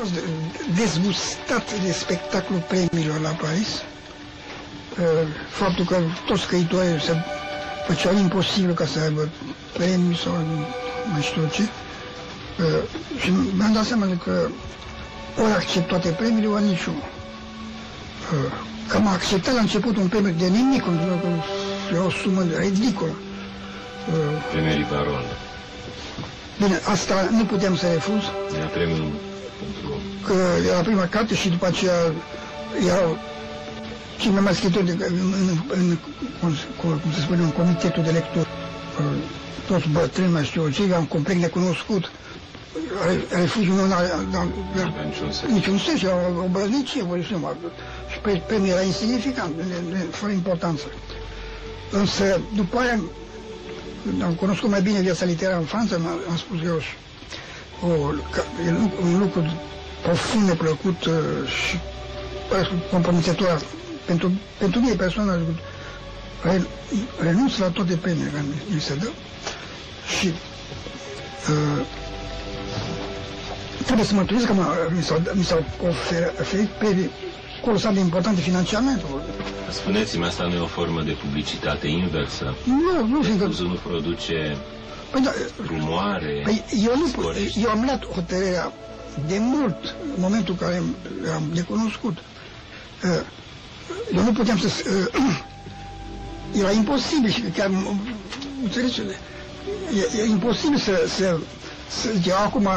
fost dezgustat de spectacolul premiilor la Paris, uh, faptul că toți scăitoarele se făceau imposibil ca să aibă premii sau nu știu ce. Uh, și mi-am dat seama că ori accept toate premiile, ori niciunul. Uh, că m-a acceptat la început un premiu de nimic, că e o sumă ridicolă. Premierii Baron. Bine, asta nu putem să refuz. Era premiul că e la prima carte și după aceea erau cei mai mari scriitori de, în, în, cum, cum se spune, în comitetul de lectură. Toți bătrâni, mai știu ce, am complet necunoscut. refuzul meu n-a niciun sens. era o obrăznicie, vă zic Și pe, pe mine era insignificant, fără importanță. Însă, după aia, am cunoscut mai bine viața literară în Franța, am spus eu, o, e un lucru profund neplăcut uh, și compromițător pentru, pentru mine personal. Renunț la toate penele care mi se dă și uh, trebuie să mărturisesc că mi s-au, mi s-au oferit pe colosal de importante financiarmente. Spuneți-mi, asta nu e o formă de publicitate inversă? Nu, nu, fiindcă... nu produce Păi, da, Rumoare, păi, eu, nu, sporești. eu am luat hotărârea de mult, în momentul în care am necunoscut. Eu nu puteam să... Era imposibil și chiar... Înțelegeți? E, e imposibil să, să, să... Eu acum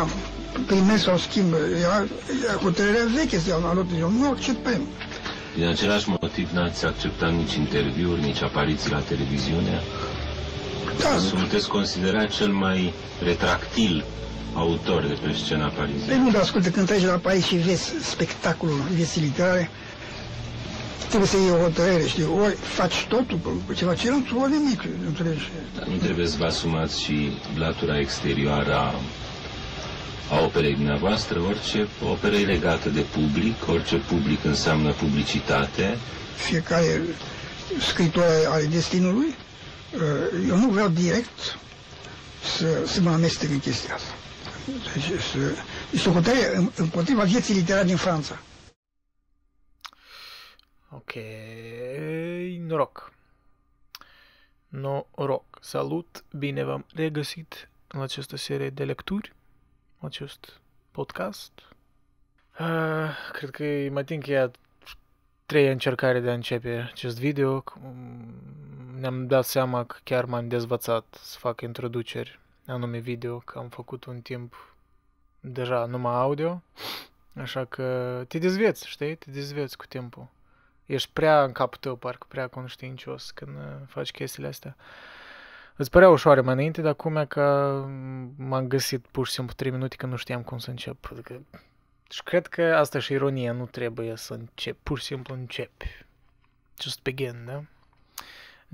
primesc sau schimb. Era, era hotărârea veche, să la luat. Eu nu acceptăm. Din același motiv n-ați acceptat nici interviuri, nici apariții la televiziune? Ca... Da, Sunteți considerat cel mai retractil autor de pe scena pariziană. Păi nu, dar ascultă, când treci la Paris și vezi spectacolul vieții literare, trebuie să iei o hotărâre, știi, ori faci totul cu ceva celălalt, ori nimic, trebuie Dar nu trebuie să vă asumați și latura exterioară a a operei dumneavoastră, orice operă e legată de public, orice public înseamnă publicitate. Fiecare scriitor are destinul lui. Eh, eu nu vreau direct să, să mă amestec în chestia asta. Deci, să, este o hotărâre împotriva vieții literare din Franța. Ok, noroc. Noroc. Salut, bine v-am regăsit în această serie de lecturi, acest podcast. Uh, cred că e mai din că treia încercare de a începe acest video ne-am dat seama că chiar m-am dezvățat să fac introduceri, anume video, că am făcut un timp deja numai audio, așa că te dezveți, știi? Te dezveți cu timpul. Ești prea în capul tău, parcă prea conștiincios când uh, faci chestiile astea. Îți părea ușoare mai înainte, dar cum e că m-am găsit pur și simplu 3 minute că nu știam cum să încep. Adică... Și cred că asta și ironia, nu trebuie să încep, pur și simplu începi. Just begin, da?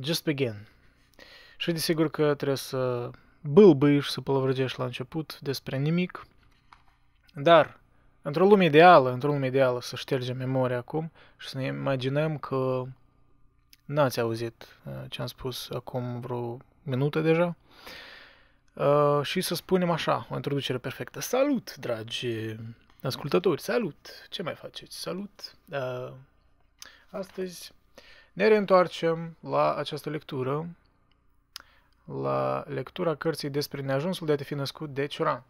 Just begin. Și desigur că trebuie să bâlbâiești, să pălăvrăgești la început despre nimic, dar într-o lume ideală, într-o lume ideală să ștergem memoria acum și să ne imaginăm că n-ați auzit uh, ce am spus acum vreo minută deja uh, și să spunem așa, o introducere perfectă. Salut, dragi ascultători, salut! Ce mai faceți? Salut! Uh, astăzi ne reîntoarcem la această lectură, la lectura cărții despre neajunsul de a te fi născut de Cioran.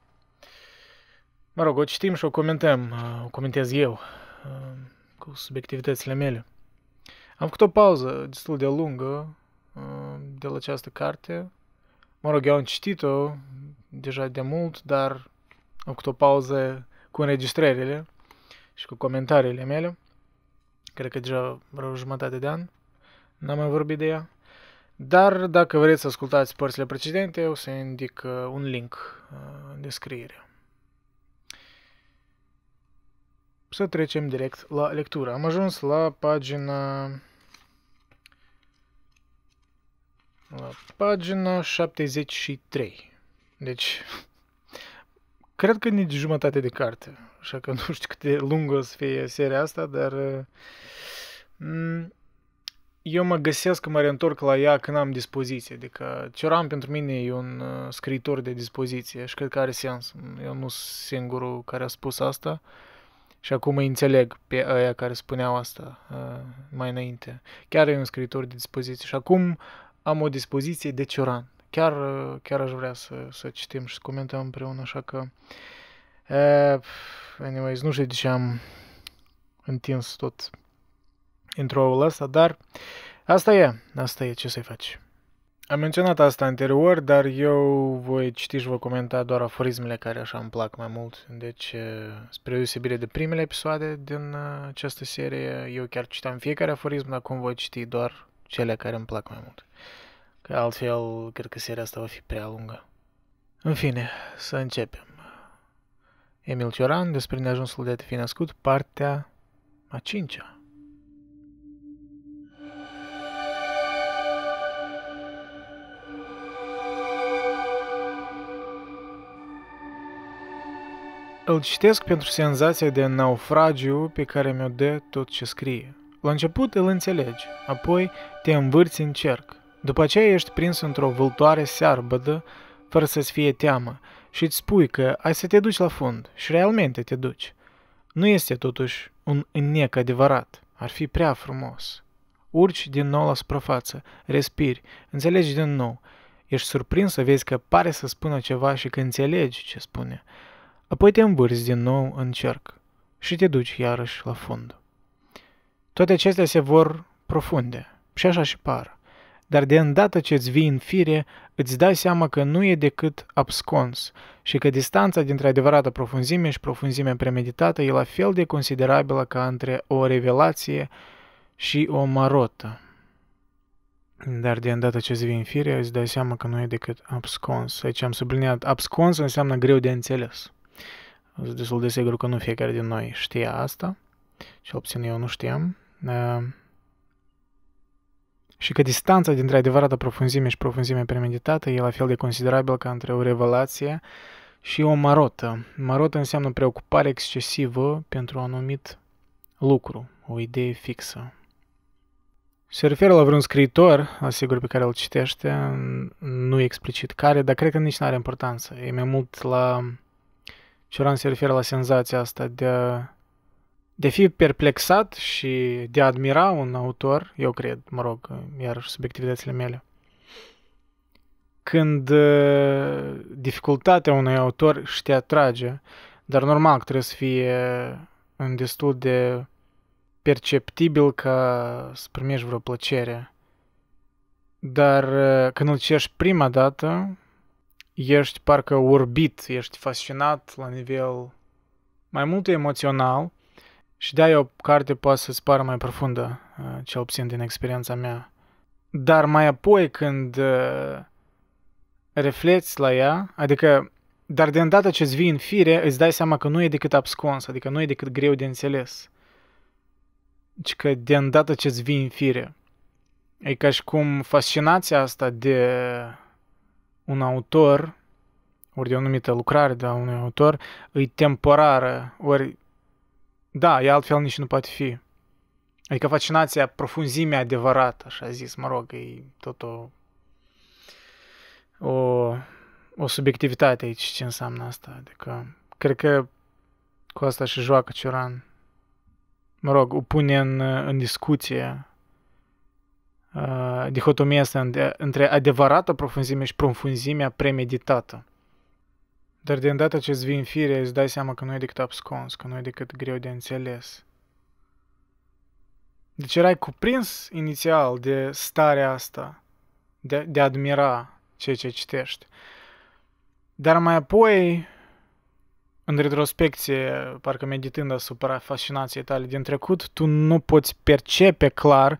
Mă rog, o citim și o comentăm, o comentez eu, uh, cu subiectivitățile mele. Am făcut o pauză destul de lungă uh, de la această carte. Mă rog, eu am citit-o deja de mult, dar am făcut o pauză cu înregistrările și cu comentariile mele. Cred că deja vreo jumătate de an n-am mai vorbit de ea. Dar dacă vreți să ascultați părțile precedente, o să indic uh, un link uh, în descriere. Să trecem direct la lectură. Am ajuns la pagina la pagina 73. Deci, cred că nici jumătate de carte. Așa că nu știu cât de lungă o să fie seria asta, dar uh, eu mă găsesc că mă reîntorc la ea când am dispoziție. Adică Cioran pentru mine e un uh, scriitor de dispoziție și cred că are sens. Eu nu sunt singurul care a spus asta și acum îi înțeleg pe aia care spuneau asta uh, mai înainte. Chiar e un scriitor de dispoziție și acum am o dispoziție de Cioran. Chiar, uh, chiar aș vrea să, să citim și să comentăm împreună, așa că... Uh, anyways, nu știu de ce am întins tot intro-ul ăsta, dar asta e, asta e, ce să-i faci. Am menționat asta anterior, dar eu voi citi și vă comenta doar aforismele care așa îmi plac mai mult. Deci, spre deosebire de primele episoade din această serie, eu chiar citam fiecare aforism, dar acum voi citi doar cele care îmi plac mai mult. Că altfel, cred că seria asta va fi prea lungă. În fine, să începem. Emil Cioran, despre neajunsul de a te fi născut, partea a cincea. Îl citesc pentru senzația de naufragiu pe care mi-o dă tot ce scrie. La început îl înțelegi, apoi te învârți în cerc. După aceea ești prins într-o vâltoare searbădă, fără să-ți fie teamă, și îți spui că ai să te duci la fund și realmente te duci. Nu este totuși un înnec adevărat, ar fi prea frumos. Urci din nou la suprafață, respiri, înțelegi din nou. Ești surprins să vezi că pare să spună ceva și că înțelegi ce spune – Apoi te învârți din nou în cerc și te duci iarăși la fund. Toate acestea se vor profunde și așa și par. Dar de îndată ce îți vii în fire, îți dai seama că nu e decât abscons și că distanța dintre adevărata profunzime și profunzimea premeditată e la fel de considerabilă ca între o revelație și o marotă. Dar de îndată ce îți vii în fire, îți dai seama că nu e decât abscons. Aici am subliniat, abscons înseamnă greu de înțeles. Sunt destul de sigur că nu fiecare din noi știe asta, cel puțin eu nu știam. Și că distanța dintre adevărata profunzime și profunzime premeditată e la fel de considerabilă ca între o revelație și o marotă. Marotă înseamnă preocupare excesivă pentru un anumit lucru, o idee fixă. Se referă la vreun scriitor, asigur pe care îl citește, nu explicit care, dar cred că nici nu are importanță. E mai mult la și Ioran se referă la senzația asta de a, de a fi perplexat și de a admira un autor, eu cred, mă rog, iarăși subiectivitățile mele, când ă, dificultatea unui autor și te atrage, dar normal că trebuie să fie în destul de perceptibil ca să primești vreo plăcere. Dar ă, când îl ceri prima dată, ești parcă orbit, ești fascinat la nivel mai mult emoțional și de o carte poate să-ți pară mai profundă, uh, ce obțin din experiența mea. Dar mai apoi când uh, refleți la ea, adică, dar de îndată ce îți vii în fire, îți dai seama că nu e decât abscons, adică nu e decât greu de înțeles. Deci că de îndată ce îți vii în fire. E ca și cum fascinația asta de un autor, ori de o anumită lucrare de la unui autor, e temporară, ori, da, e altfel nici nu poate fi. Adică fascinația, profunzimea adevărată, așa zis, mă rog, e tot o, o, o subiectivitate aici, ce înseamnă asta. Adică, cred că cu asta și joacă Cioran. Mă rog, o pune în, în discuție dihotomia asta între adevărata profunzime și profunzimea premeditată. Dar de îndată ce îți vii în fire, îți dai seama că nu e decât abscons, că nu e decât greu de înțeles. Deci erai cuprins inițial de starea asta, de, de admira ceea ce citești. Dar mai apoi, în retrospecție, parcă meditând asupra fascinației tale din trecut, tu nu poți percepe clar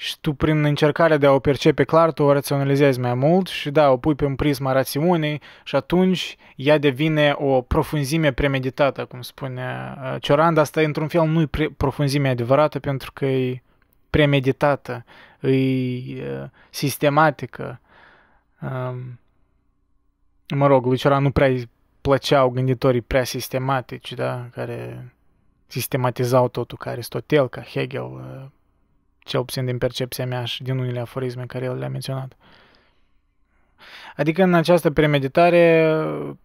și tu prin încercarea de a o percepe clar, tu o raționalizezi mai mult și da, o pui pe un prisma rațiunii și atunci ea devine o profunzime premeditată, cum spune uh, Cioran, dar asta într-un fel nu i profunzime adevărată pentru că e premeditată, e uh, sistematică. Um, mă rog, lui Cioran nu prea plăceau gânditorii prea sistematici, da, care sistematizau totul, ca Aristotel, ca Hegel, uh, cel puțin din percepția mea și din unele aforisme care el le-a menționat. Adică în această premeditare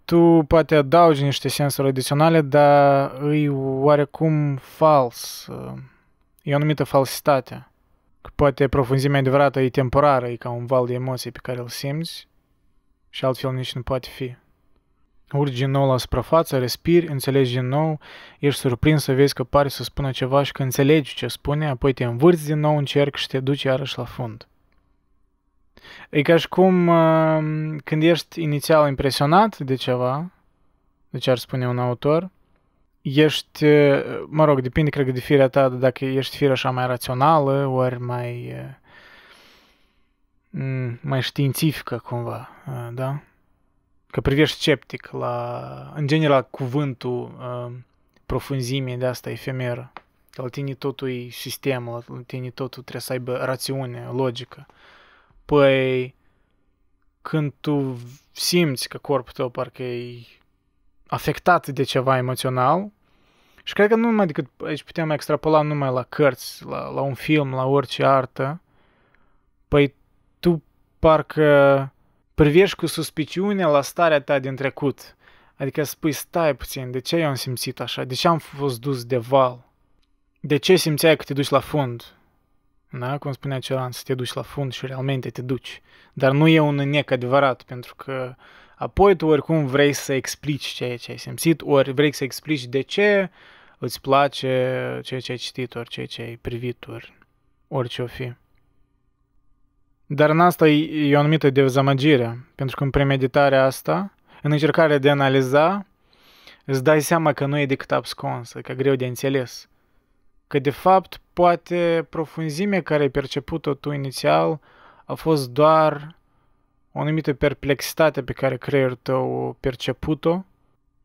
tu poate adaugi niște sensuri adiționale, dar îi oarecum fals. Uh, e o anumită falsitate. Că poate profunzimea adevărată e temporară, e ca un val de emoții pe care îl simți și altfel nici nu poate fi urgi din nou la suprafață, respiri, înțelegi din nou, ești surprins să vezi că pare să spună ceva și că înțelegi ce spune, apoi te învârți din nou în cerc și te duci iarăși la fund. E ca și cum uh, când ești inițial impresionat de ceva, de ce ar spune un autor, ești, uh, mă rog, depinde cred că de firea ta, dacă ești fire așa mai rațională, ori mai uh, mai științifică cumva, da? că privești sceptic la, în general, cuvântul uh, profunzimii de asta efemeră. Că la tine totul e sistem, la tine totul trebuie să aibă rațiune, logică. Păi, când tu simți că corpul tău parcă e afectat de ceva emoțional, și cred că nu numai decât aici putem extrapola numai la cărți, la, la un film, la orice artă, păi tu parcă privești cu suspiciune la starea ta din trecut. Adică spui, stai puțin, de ce eu am simțit așa? De ce am fost dus de val? De ce simțeai că te duci la fund? Da? Cum spunea Cioran, să te duci la fund și realmente te duci. Dar nu e un înec adevărat, pentru că apoi tu oricum vrei să explici ceea ce ai simțit, ori vrei să explici de ce îți place ceea ce ai citit, ori ceea ce ai privit, ori orice o fi. Dar în asta e, o anumită dezamăgire, pentru că în premeditarea asta, în încercarea de a analiza, îți dai seama că nu e decât absconsă, că greu de înțeles. Că de fapt, poate profunzimea care ai perceput-o tu inițial a fost doar o anumită perplexitate pe care creierul tău a perceput-o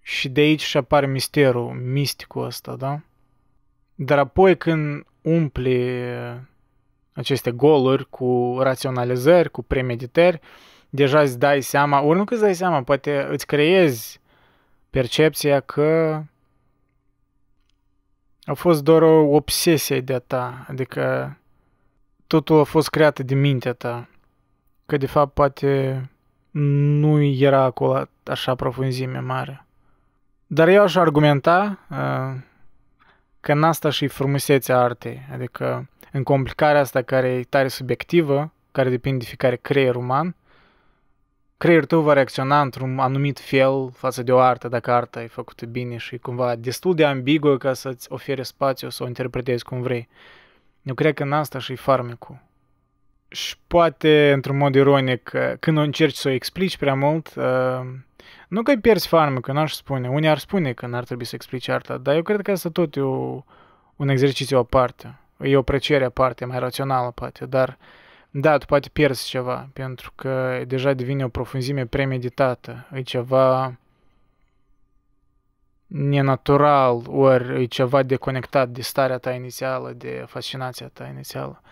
și de aici și apare misterul, misticul ăsta, da? Dar apoi când umpli aceste goluri cu raționalizări, cu premeditări, deja îți dai seama, ori nu că îți dai seama, poate îți creezi percepția că a fost doar o obsesie de-a ta, adică totul a fost creat de mintea ta, că de fapt poate nu era acolo așa profunzime mare. Dar eu aș argumenta uh, că în asta și frumusețea artei, adică în complicarea asta care e tare subiectivă, care depinde de fiecare creier uman, creierul tău va reacționa într-un anumit fel față de o artă, dacă arta e făcută bine și e cumva destul de ambiguă ca să-ți ofere spațiu să o interpretezi cum vrei. Eu cred că în asta și farmecul. Și poate, într-un mod ironic, când o încerci să o explici prea mult, uh, nu că i pierzi farmecul, n-aș spune. Unii ar spune că n-ar trebui să explici arta, dar eu cred că asta tot e o, un exercițiu aparte e o apreciere aparte, mai rațională poate, dar da, tu poate pierzi ceva, pentru că deja devine o profunzime premeditată, e ceva nenatural, ori e ceva deconectat de starea ta inițială, de fascinația ta inițială.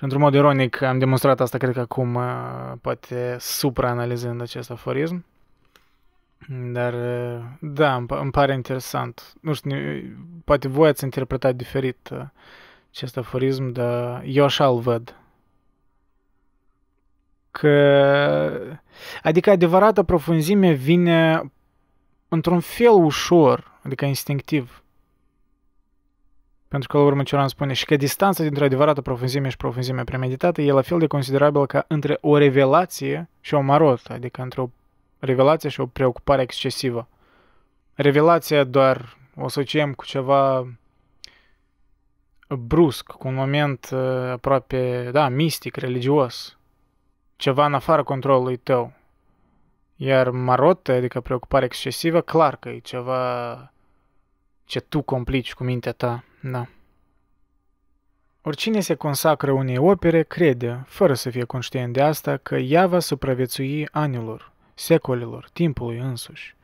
Într-un mod ironic, am demonstrat asta, cred că acum, uh, poate supraanalizând acest aforism. Dar, uh, da, îmi pare interesant. Nu știu, poate voi ați interpretat diferit uh, acest aforism, dar eu așa îl văd. Că, adică adevărata profunzime vine într-un fel ușor, adică instinctiv. Pentru că la urmă Cioran spune și că distanța dintre adevărată profunzime și profunzimea premeditată e la fel de considerabilă ca între o revelație și o marotă, adică între o revelație și o preocupare excesivă. Revelația doar o asociem cu ceva brusc, cu un moment uh, aproape, da, mistic, religios, ceva în afară controlului tău. Iar marotă, adică preocupare excesivă, clar că e ceva ce tu complici cu mintea ta, da. Oricine se consacră unei opere crede, fără să fie conștient de asta, că ea va supraviețui anilor, secolilor, timpului însuși.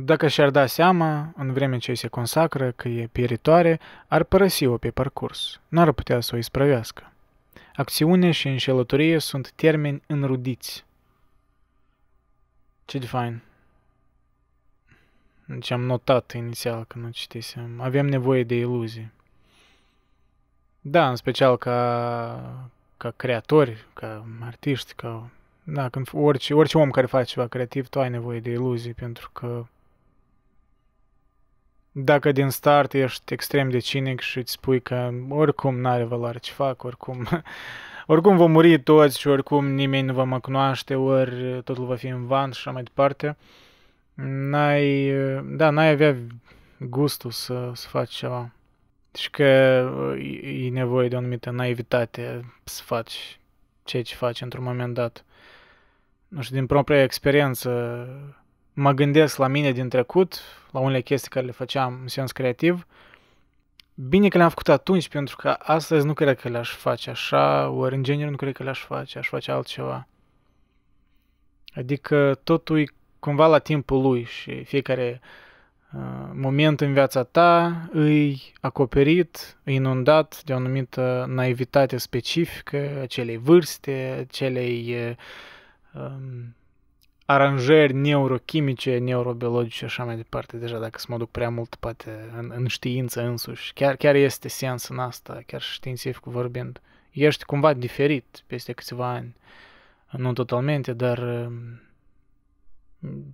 Dacă și-ar da seama, în vreme ce se consacră că e pieritoare, ar părăsi-o pe parcurs. N-ar putea să o isprăvească. Acțiune și înșelătorie sunt termeni înrudiți. Ce de fain. Deci am notat inițial că nu citisem. Avem nevoie de iluzii. Da, în special ca, ca creatori, ca artiști, ca... Da, când orice, orice om care face ceva creativ, tu ai nevoie de iluzii, pentru că dacă din start ești extrem de cinic și îți spui că oricum n-are valoare ce fac, oricum, oricum vom muri toți și oricum nimeni nu va mă cunoaște, ori totul va fi în van și așa mai departe, n-ai, da, n-ai avea gustul să, să faci ceva. Deci că uh, e nevoie de o anumită naivitate să faci ceea ce faci într-un moment dat. Nu știu, din propria experiență mă gândesc la mine din trecut, la unele chestii care le făceam în sens creativ. Bine că le-am făcut atunci, pentru că astăzi nu cred că le-aș face așa, ori în genere nu cred că le-aș face, aș face altceva. Adică totul e cumva la timpul lui și fiecare uh, moment în viața ta îi acoperit, îi inundat de o anumită naivitate specifică, acelei vârste, acelei uh, um, aranjări neurochimice, neurobiologice și așa mai departe, deja dacă să mă duc prea mult, poate, în, în știință însuși. Chiar, chiar este sens în asta, chiar și științific vorbind. Ești cumva diferit peste câțiva ani. Nu totalmente, dar um,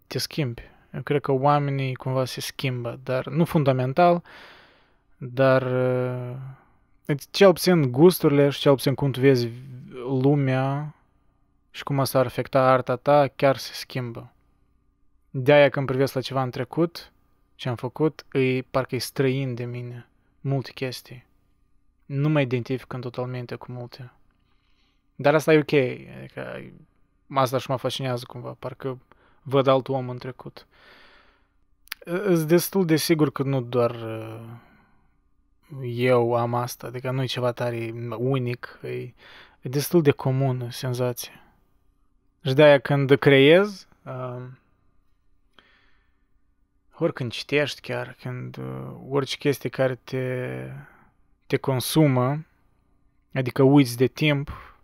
te schimbi. Eu cred că oamenii cumva se schimbă, dar nu fundamental, dar uh, cel puțin gusturile și cel puțin cum tu vezi lumea și cum o să ar afecta arta ta chiar se schimbă. De-aia când privesc la ceva în trecut, ce am făcut, îi parcă e străin de mine multe chestii. Nu mă identific în totalmente cu multe. Dar asta e ok, adică asta și mă fascinează cumva, parcă văd alt om în trecut. Îs destul de sigur că nu doar uh, eu am asta, adică nu e ceva tare unic, e, e destul de comun senzația. Și de-aia când creez, uh, oricând citești chiar, când uh, orice chestie care te, te consumă, adică uiți de timp,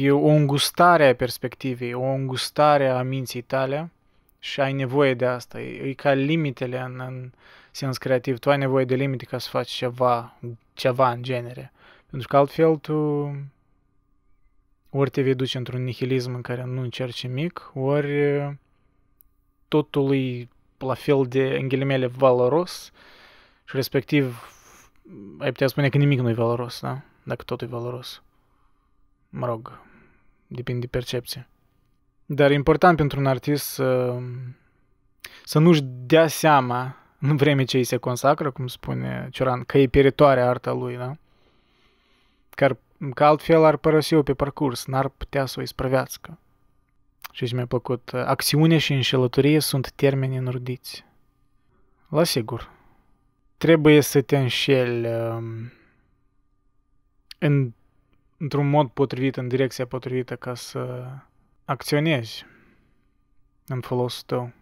e o îngustare a perspectivei, o îngustare a minții tale și ai nevoie de asta. E, e ca limitele în, în sens creativ. Tu ai nevoie de limite ca să faci ceva, ceva în genere. Pentru că altfel tu ori te vei duce într-un nihilism în care nu încerci nimic, ori totul e la fel de, în ghilimele, valoros și respectiv ai putea spune că nimic nu e valoros, da? Dacă tot e valoros. Mă rog, depinde de percepție. Dar e important pentru un artist să, să nu-și dea seama în vreme ce îi se consacră, cum spune Cioran, că e pieritoare arta lui, da? Că ar că altfel ar părăsi-o pe parcurs, n-ar putea să o isprăvească. Și mi-a plăcut, acțiune și înșelătorie sunt termeni înrudiți. La sigur, trebuie să te înșeli um, în, într-un mod potrivit, în direcția potrivită, ca să acționezi în folosul tău.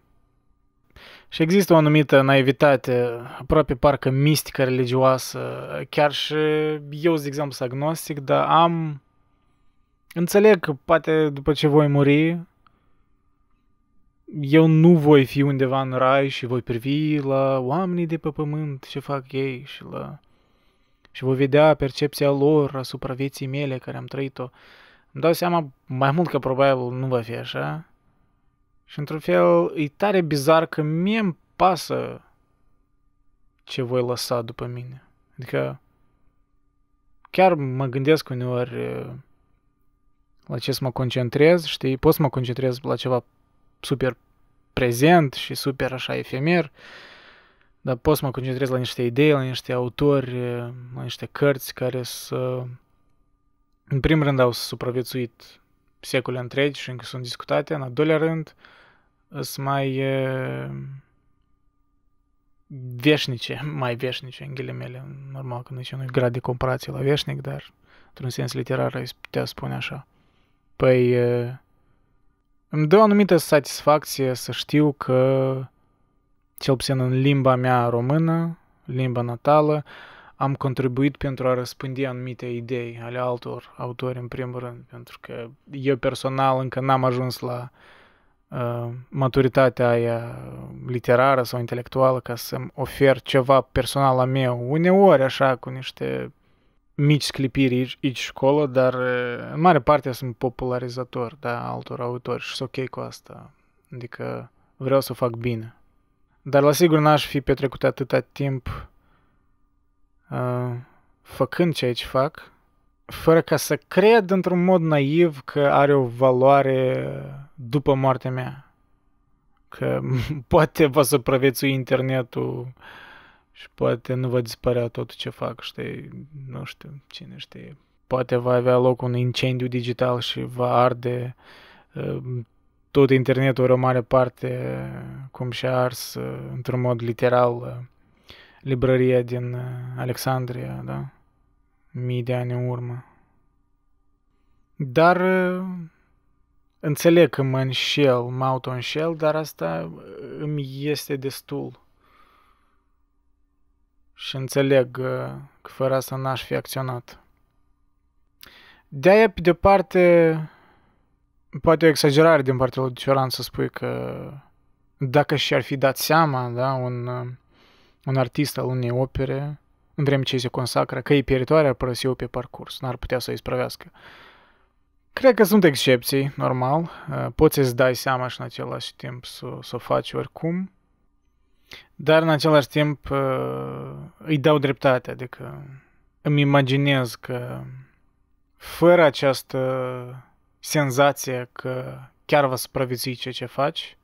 Și există o anumită naivitate, aproape parcă mistică religioasă. Chiar și eu, de exemplu, sunt agnostic, dar am... Înțeleg că poate după ce voi muri, eu nu voi fi undeva în rai și voi privi la oamenii de pe pământ ce fac ei și la... Și voi vedea percepția lor asupra vieții mele care am trăit-o. Îmi dau seama mai mult că probabil nu va fi așa. Și într-un fel, e tare bizar că mie îmi pasă ce voi lăsa după mine. Adică chiar mă gândesc uneori la ce să mă concentrez, știi, pot să mă concentrez la ceva super prezent și super așa efemer, dar pot să mă concentrez la niște idei, la niște autori, la niște cărți care să, în primul rând, au supraviețuit secole întregi și încă sunt discutate, în al doilea rând, uh, sunt mai veșnice, mai veșnice în ghilimele. Normal că nici nu e grad de comparație la veșnic, dar într-un sens literar ai putea spune așa. Păi îmi dă o anumită satisfacție să știu că, cel puțin în limba mea română, limba natală, am contribuit pentru a răspândi anumite idei ale altor autori, în primul rând, pentru că eu personal încă n-am ajuns la uh, Ă, maturitatea aia literară sau intelectuală ca să-mi ofer ceva personal la meu, uneori așa cu niște mici sclipiri aici, aici și acolo, dar ă, în mare parte sunt popularizator da, altor autori și sunt ok cu asta. Adică vreau să o fac bine. Dar la sigur n-aș fi petrecut atâta timp uh, făcând ceea ce fac, fără ca să cred într-un mod naiv că are o valoare după moartea mea. Că poate va supraviețui internetul și poate nu va dispărea tot ce fac, știi, nu știu, cine știe. Poate va avea loc un incendiu digital și va arde uh, tot internetul o mare parte, uh, cum și-a ars uh, într-un mod literal librăria din Alexandria, da? mii de ani în urmă. Dar uh, înțeleg că mă înșel, mă auto-înșel, dar asta uh, îmi este destul. Și înțeleg uh, că fără asta n-aș fi acționat. De-aia, pe de-o parte, poate o exagerare din partea lui Cioran să spui că dacă și-ar fi dat seama, da, un, un artist al unei opere, în vreme ce se consacră, că ei pieritoare ar părăsi-o pe parcurs, n-ar putea să îi spravească. Cred că sunt excepții, normal. Uh, poți să-ți dai seama și în același timp să, să o faci oricum. Dar în același timp uh, îi dau dreptate, adică îmi imaginez că fără această senzație că chiar va supraviețui ceea ce faci,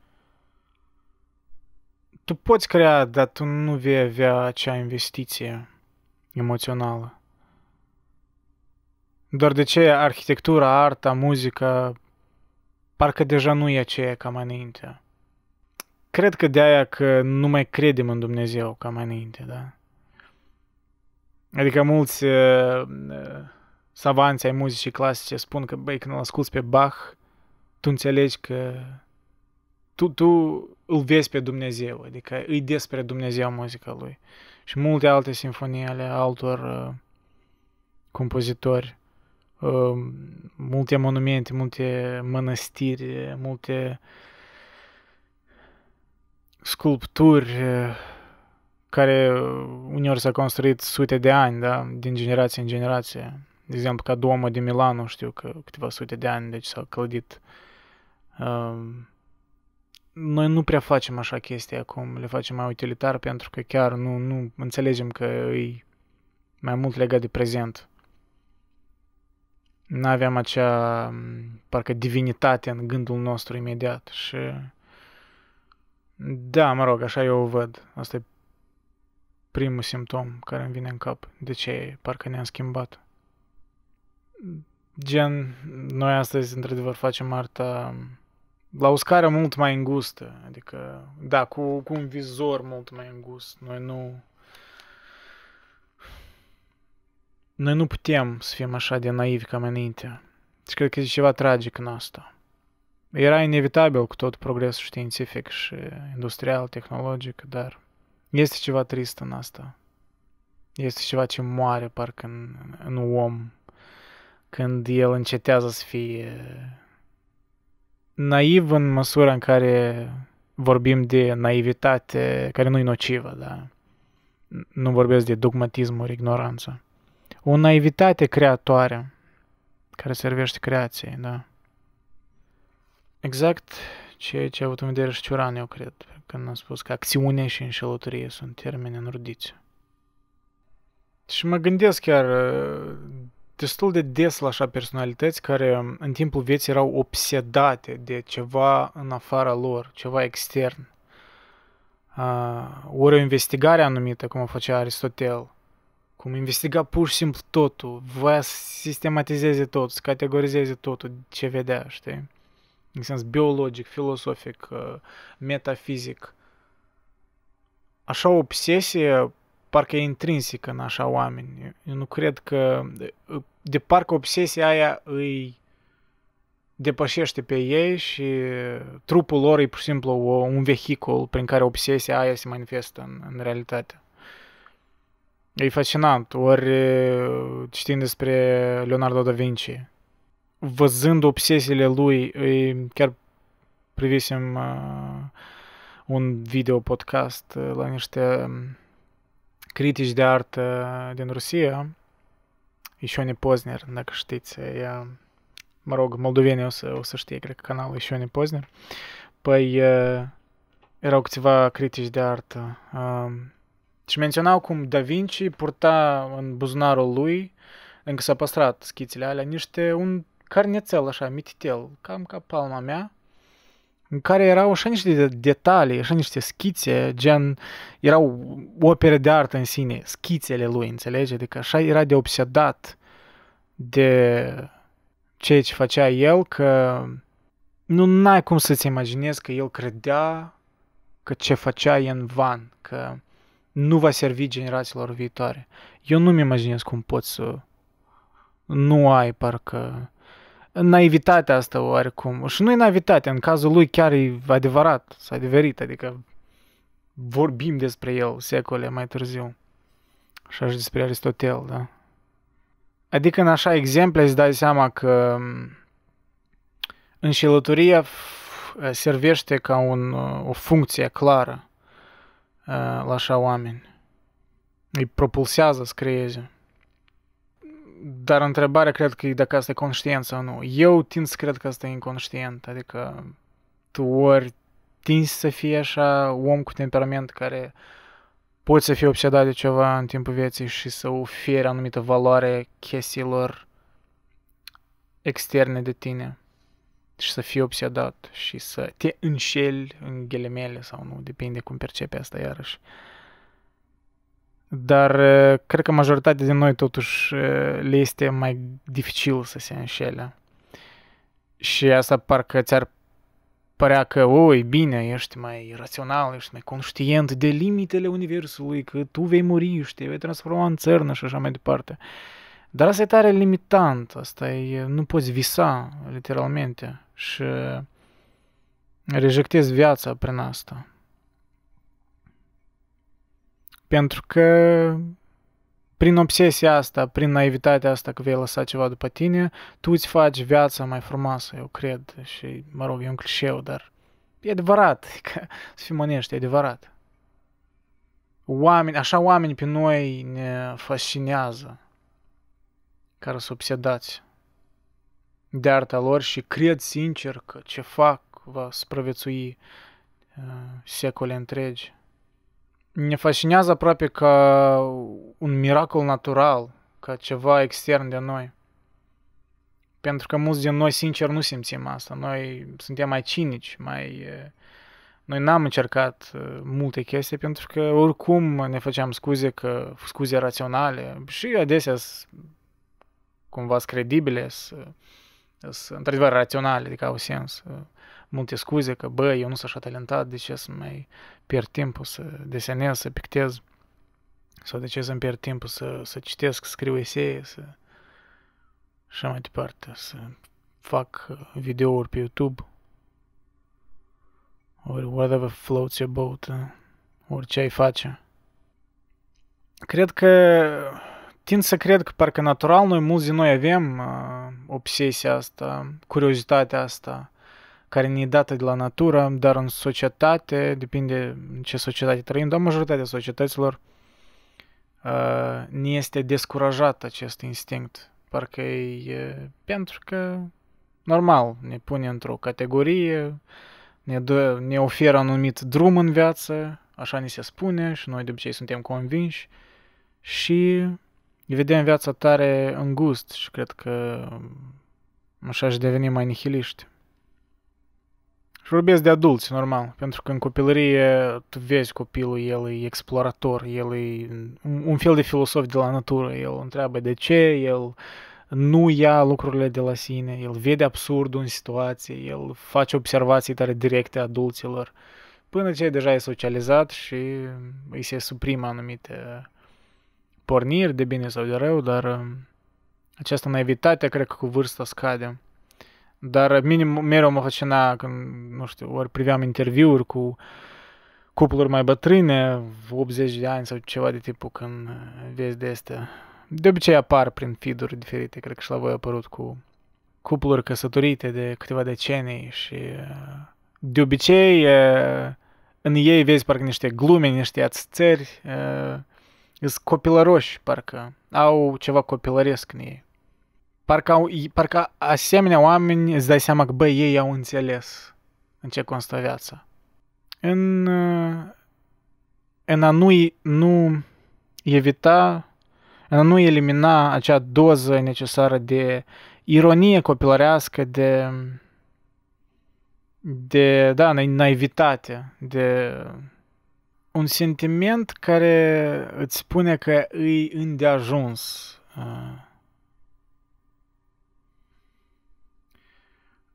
tu poți crea, dar tu nu vei avea acea investiție emoțională. Doar de ce arhitectura, arta, muzica, parcă deja nu e aceea ca mai înainte. Cred că de aia că nu mai credem în Dumnezeu ca mai înainte, da? Adică mulți uh, uh savanți ai muzicii clasice spun că, băi, când îl asculti pe Bach, tu înțelegi că tu, tu îl vezi pe Dumnezeu, adică îi despre Dumnezeu muzica lui. Uh, și multe alte simfonii ale altor uh, compozitori, uh, multe monumente, multe mănăstiri, multe sculpturi uh, care uh, uneori s au construit sute de ani, da, din generație în generație. De exemplu, ca Duomo de Milano, știu că câteva sute de ani, deci s-a clădit uh, noi nu prea facem așa chestii acum, le facem mai utilitar pentru că chiar nu, nu înțelegem că e mai mult legat de prezent. Nu aveam acea, parcă, divinitate în gândul nostru imediat și... Da, mă rog, așa eu o văd. Asta e primul simptom care îmi vine în cap. De ce parcă ne-am schimbat? Gen, noi astăzi, într-adevăr, facem arta la o scară mult mai îngustă, adică, da, cu, cu un vizor mult mai îngust. Noi nu... Noi nu putem să fim așa de naivi ca înainte. Și cred că e ceva tragic în asta. Era inevitabil cu tot progresul științific și industrial, tehnologic, dar este ceva trist în asta. Este ceva ce moare parcă în, în om când el încetează să fie naiv în măsura în care vorbim de naivitate care nu e nocivă, da? Nu vorbesc de dogmatism ori ignoranță. O naivitate creatoare care servește creației, da? Exact ceea ce a avut în vedere și Ciuran, eu cred, când a spus că acțiune și înșelătorie sunt termeni înrudiți. Și mă gândesc chiar destul de des la așa personalități care mm, în timpul vieții erau obsedate de ceva în afara lor, ceva extern. Uh, ori o investigare anumită, cum o făcea Aristotel, cum investiga pur și simplu totul, voia să sistematizeze tot, să categorizeze totul, ce vedea, știi? În sens biologic, filosofic, uh, metafizic. Așa o obsesie parcă e intrinsică în așa oameni. Eu nu cred că... De parcă obsesia aia îi depășește pe ei și trupul lor e pur și simplu o, un vehicul prin care obsesia aia se manifestă în, în realitate. E fascinant. Ori citind despre Leonardo da Vinci, văzând obsesiile lui, îi chiar privisem uh, un video podcast uh, la niște um, critici de artă din Rusia, Ișone Pozner, dacă știți, ea, mă rog, moldovenii o să, o să știe, cred că canalul Ișone Pozner, păi erau câțiva critici de artă și menționau cum Da Vinci purta în buzunarul lui, încă s-a păstrat schițele alea, niște un carnețel așa, mititel, cam ca palma mea, în care erau și niște detalii, și niște schițe, gen, erau opere de artă în sine, schițele lui, înțelege? Adică așa era de obsedat de ceea ce făcea el, că nu ai cum să-ți imaginezi că el credea că ce făcea e în van, că nu va servi generațiilor viitoare. Eu nu-mi imaginez cum poți să nu ai parcă naivitatea asta oarecum. Și nu e naivitate, în cazul lui chiar e adevărat, s-a adeverit, adică vorbim despre el secole mai târziu. Așa și despre Aristotel, da. Adică în așa exemple îți dai seama că înșelătoria servește ca un, o funcție clară uh, la așa oameni. Îi propulsează să creeze. Dar întrebarea cred că e dacă asta e conștient sau nu. Eu tind să cred că asta e inconștient, adică tu ori tinzi să fii așa om cu temperament care poți să fii obsedat de ceva în timpul vieții și să oferi anumită valoare chestiilor externe de tine și să fii obsedat și să te înșeli în ghilimele sau nu, depinde cum percepe asta iarăși. Uh, dar cred că majoritatea din noi totuși le este mai dificil să se înșele. Și asta parcă ți-ar părea că, oi, bine, ești mai rațional, ești mai conștient de limitele universului, că tu vei muri știi, vei transforma în țărnă și așa mai departe. Dar asta e tare limitant, asta e, nu poți visa, literalmente, și rejectezi viața prin asta. Pentru că prin obsesia asta, prin naivitatea asta că vei lăsa ceva după tine, tu îți faci viața mai frumoasă, eu cred. Și, mă rog, e un clișeu, dar e adevărat, că, să fim onești, e adevărat. Oameni, așa oameni pe noi ne fascinează, care sunt obsedați de arta lor și cred sincer că ce fac va supraviețui uh, secole întregi ne fascinează aproape ca un miracol natural, ca ceva extern de noi. Pentru că mulți din noi, sincer, nu simțim asta. Noi suntem mai cinici, mai... Eh, noi n-am încercat eh, multe chestii pentru că oricum ne făceam scuze că scuze raționale și adesea cumva credibile, sunt într-adevăr raționale, adică au sens. Eh multe scuze că, bă, eu nu sunt așa talentat, de ce să mai pierd timpul să desenez, să pictez, sau de ce să-mi pierd timpul să, să citesc, să scriu esee, să... și mai departe, să fac uh, videouri pe YouTube, ori whatever floats your boat, uh, orice ai face. Cred că tind să cred că parcă natural noi, mulți din noi avem uh, obsesia asta, curiozitatea asta, care ne e dată de la natură, dar în societate, depinde în ce societate trăim, dar majoritatea societăților uh, ne este descurajat acest instinct. Parcă e pentru că, normal, ne pune într-o categorie, ne, dă, ne oferă anumit drum în viață, așa ni se spune și noi de obicei suntem convinși și vedem viața tare îngust și cred că um, așa și deveni mai nihiliști. Și vorbesc de adulți, normal, pentru că în copilărie tu vezi copilul, el e explorator, el e un fel de filosof de la natură, el întreabă de ce, el nu ia lucrurile de la sine, el vede absurdul în situație, el face observații tare directe adulților, până ce deja e socializat și îi se suprimă anumite porniri de bine sau de rău, dar um, această naivitate cred că cu vârsta scade. Dar minim, mereu mă fascina când, nu știu, ori priveam interviuri cu cupluri mai bătrâne, 80 de ani sau ceva de tipul când uh, vezi de astea. De obicei apar prin feed diferite, cred că și la voi a apărut cu cupluri căsătorite de câteva decenii și uh, de obicei uh, în ei vezi parcă niște glume, niște ațățări, sunt copilăroși parcă, au ceva copilăresc în ei. Parcă, parcă asemenea oameni îți dai seama că, băi, ei au înțeles în ce constă viața. În, în a nu, nu evita, în a nu elimina acea doză necesară de ironie copilărească, de, de da, naivitate, de un sentiment care îți spune că îi îndeajuns. Uh,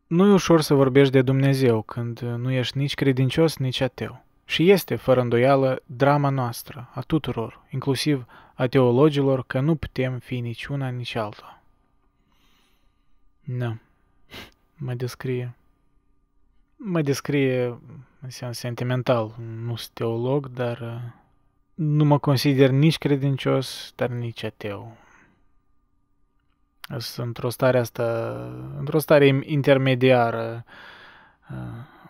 Nu e ușor să vorbești de Dumnezeu când uh, nu ești nici credincios, nici ateu. Și este, fără îndoială, drama noastră, a tuturor, inclusiv a teologilor, că nu putem fi nici una, nici alta. Nu. Mă descrie. Mă descrie în sens sentimental. Nu sunt teolog, dar uh, nu mă consider nici credincios, dar nici ateu. Sunt într-o stare asta, într-o stare intermediară, uh,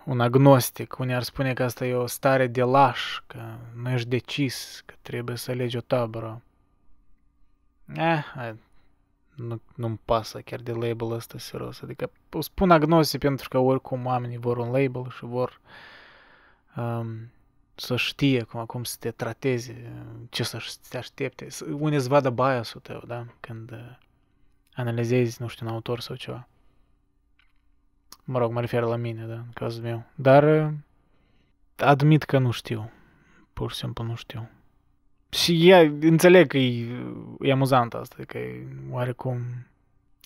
un agnostic. Unii ar spune că asta e o stare de laș, că nu ești decis, că trebuie să alegi o tabără. Eh, nu, nu-mi pasă chiar de label ăsta serios. Adică o spun agnostic pentru că oricum oamenii vor un label și vor um, să știe cum, cum să te trateze, ce să te aștepte. Unii îți vadă bias-ul tău, da? Când uh, analizezi, nu știu, un autor sau ceva. Mă rog, mă refer la mine, da, în cazul meu. Dar uh, admit că nu știu. Pur și simplu nu știu. Și ea, înțeleg că e, e amuzant asta, că e oarecum...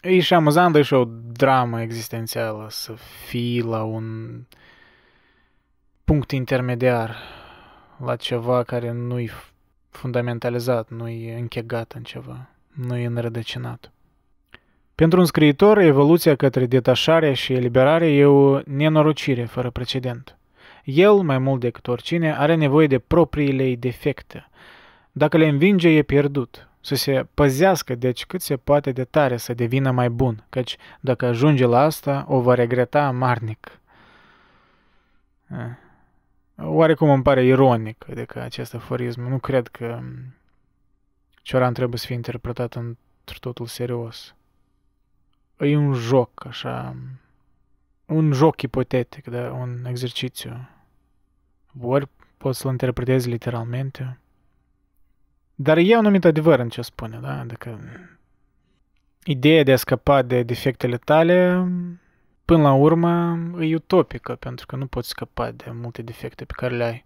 E și amuzant, e și o dramă existențială să fii la un punct intermediar, la ceva care nu-i fundamentalizat, nu-i închegat în ceva, nu-i înrădăcinat. Pentru un scriitor, evoluția către detașare și eliberare e o nenorocire fără precedent. El, mai mult decât oricine, are nevoie de propriile ei defecte. Dacă le învinge, e pierdut. Să se păzească, deci, cât se poate de tare să devină mai bun, căci dacă ajunge la asta, o va regreta amarnic. Eh, oarecum îmi pare ironic, adică acest aforism. Nu cred că Cioran trebuie să fie interpretat într totul serios e un joc, așa, un joc ipotetic, da, un exercițiu. Ori poți să-l interpretezi literalmente. Dar e un anumit adevăr în ce spune, da? Adică ideea de a scăpa de defectele tale, până la urmă, e utopică, pentru că nu poți scăpa de multe defecte pe care le ai.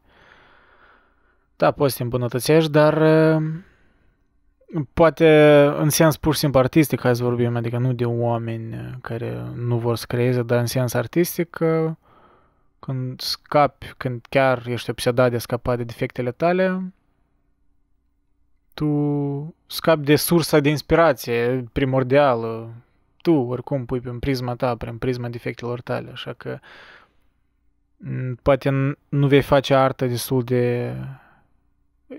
Da, poți să te îmbunătățești, dar poate în sens pur și simplu artistic, hai să vorbim, adică nu de oameni uh, care nu vor să creeze, dar în sens artistic, uh, când scapi, când chiar ești obsedat de scapat de defectele tale, tu scapi de sursa de inspirație primordială. Tu, oricum, pui prin prisma ta, prin prisma defectelor tale, așa că mm, poate nu vei face artă destul de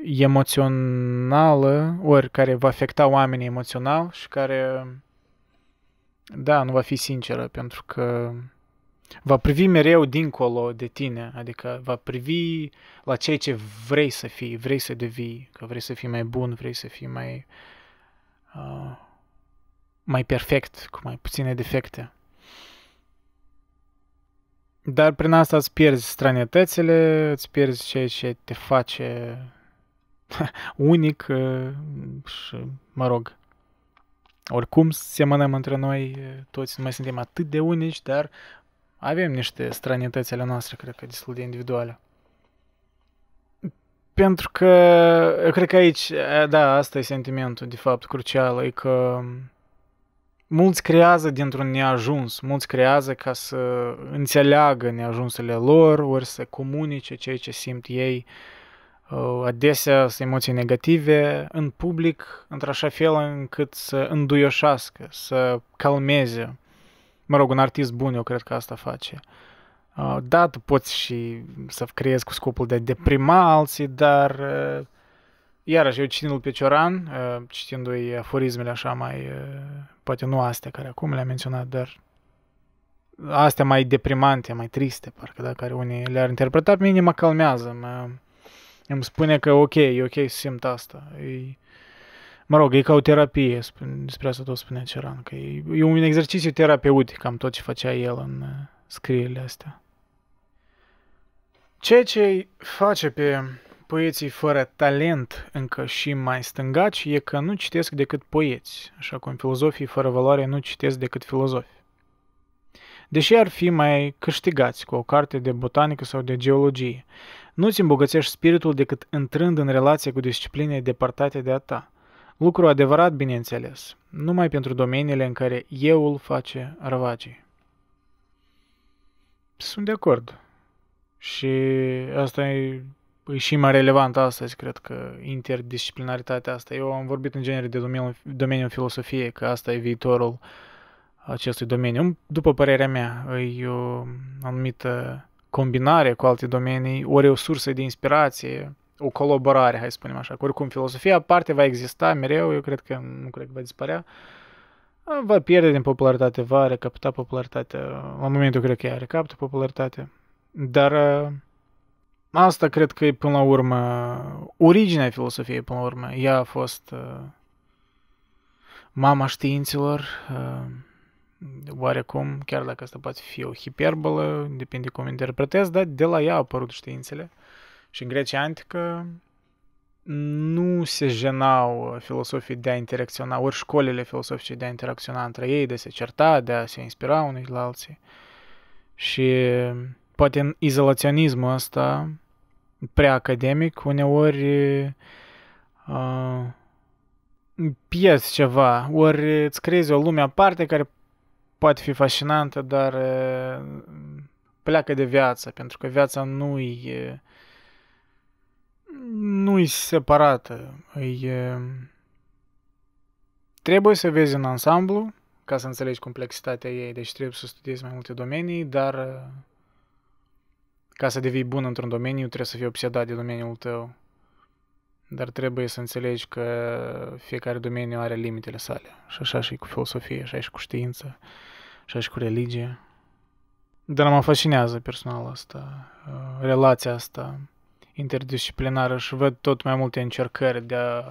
emoțională, ori care va afecta oamenii emoțional și care, da, nu va fi sinceră, pentru că va privi mereu dincolo de tine, adică va privi la ceea ce vrei să fii, vrei să devii, că vrei să fii mai bun, vrei să fii mai, uh, mai perfect, cu mai puține defecte. Dar prin asta îți pierzi stranietățile, îți pierzi ceea ce te face unic uh, și, mă rog, oricum semănăm între noi, uh, toți nu mai suntem atât de unici, dar avem niște stranități ale noastre, cred că, destul de individuale. Pentru că, eu cred că aici, uh, da, asta e sentimentul, de fapt, crucial, e că mulți creează dintr-un neajuns, mulți creează ca să înțeleagă neajunsurile lor, ori să comunice ceea ce simt ei, uh, adesea sunt emoții negative în public, într-așa fel încât să înduioșească, să calmeze. Mă rog, un artist bun, eu cred că asta face. Э, da, tu poți și să creezi cu scopul de a deprima alții, dar э, iarăși eu citindu-l pe Cioran, э, citindu-i aforismele așa mai, poate nu astea care acum le-am menționat, dar astea mai deprimante, mai triste, parcă, da, care unii le-ar interpreta, pe mine mă calmează, mă, îmi spune că ok, e ok să simt asta. E, mă rog, e ca o terapie, despre asta tot spunea Ceran, că e, e un exercițiu terapeutic, cam tot ce făcea el în uh, scrierile astea. Ceea ce îi face pe poeții fără talent încă și mai stângaci e că nu citesc decât poeți, așa cum filozofii fără valoare nu citesc decât filozofi. Deși ar fi mai câștigați cu o carte de botanică sau de geologie, nu-ți îmbogățești spiritul decât întrând în relație cu discipline departate de a ta. Lucru adevărat, bineînțeles, numai pentru domeniile în care eu îl face răvagii. Sunt de acord. Și asta e, e și mai relevant astăzi, cred că, interdisciplinaritatea asta. Eu am vorbit în genere de domeniul, domeniul filosofiei, că asta e viitorul acestui domeniu. După părerea mea, e o anumită combinare cu alte domenii, ori o sursă de inspirație, o colaborare, hai să spunem așa. Oricum, filosofia aparte va exista mereu, eu cred că nu cred că va dispărea. Va pierde din popularitate, va recapta popularitate. La momentul cred că ea recaptă popularitate. Dar uh, asta cred că e până la urmă originea filosofiei până la urmă. Ea a fost uh, mama științelor, uh, oarecum, chiar dacă asta poate fi o hiperbolă, depinde cum interpretez, dar de la ea au apărut științele. Și în Grecia Antică nu se jenau filosofii de a interacționa, ori școlile filosofice de a interacționa între ei, de a se certa, de a se inspira unii la alții. Și poate în izolaționismul ăsta prea academic, uneori uh, pierzi ceva, ori îți creezi o lume aparte care poate fi fascinantă, dar pleacă de viață, pentru că viața nu e nu e separată. E, trebuie să vezi în ansamblu ca să înțelegi complexitatea ei, deci trebuie să studiezi mai multe domenii, dar ca să devii bun într-un domeniu, trebuie să fii obsedat de domeniul tău dar trebuie să înțelegi că fiecare domeniu are limitele sale. Și așa și cu filosofie, așa și cu știință, așa și cu religie. Dar mă fascinează personal asta, uh, relația asta interdisciplinară și văd tot mai multe încercări de a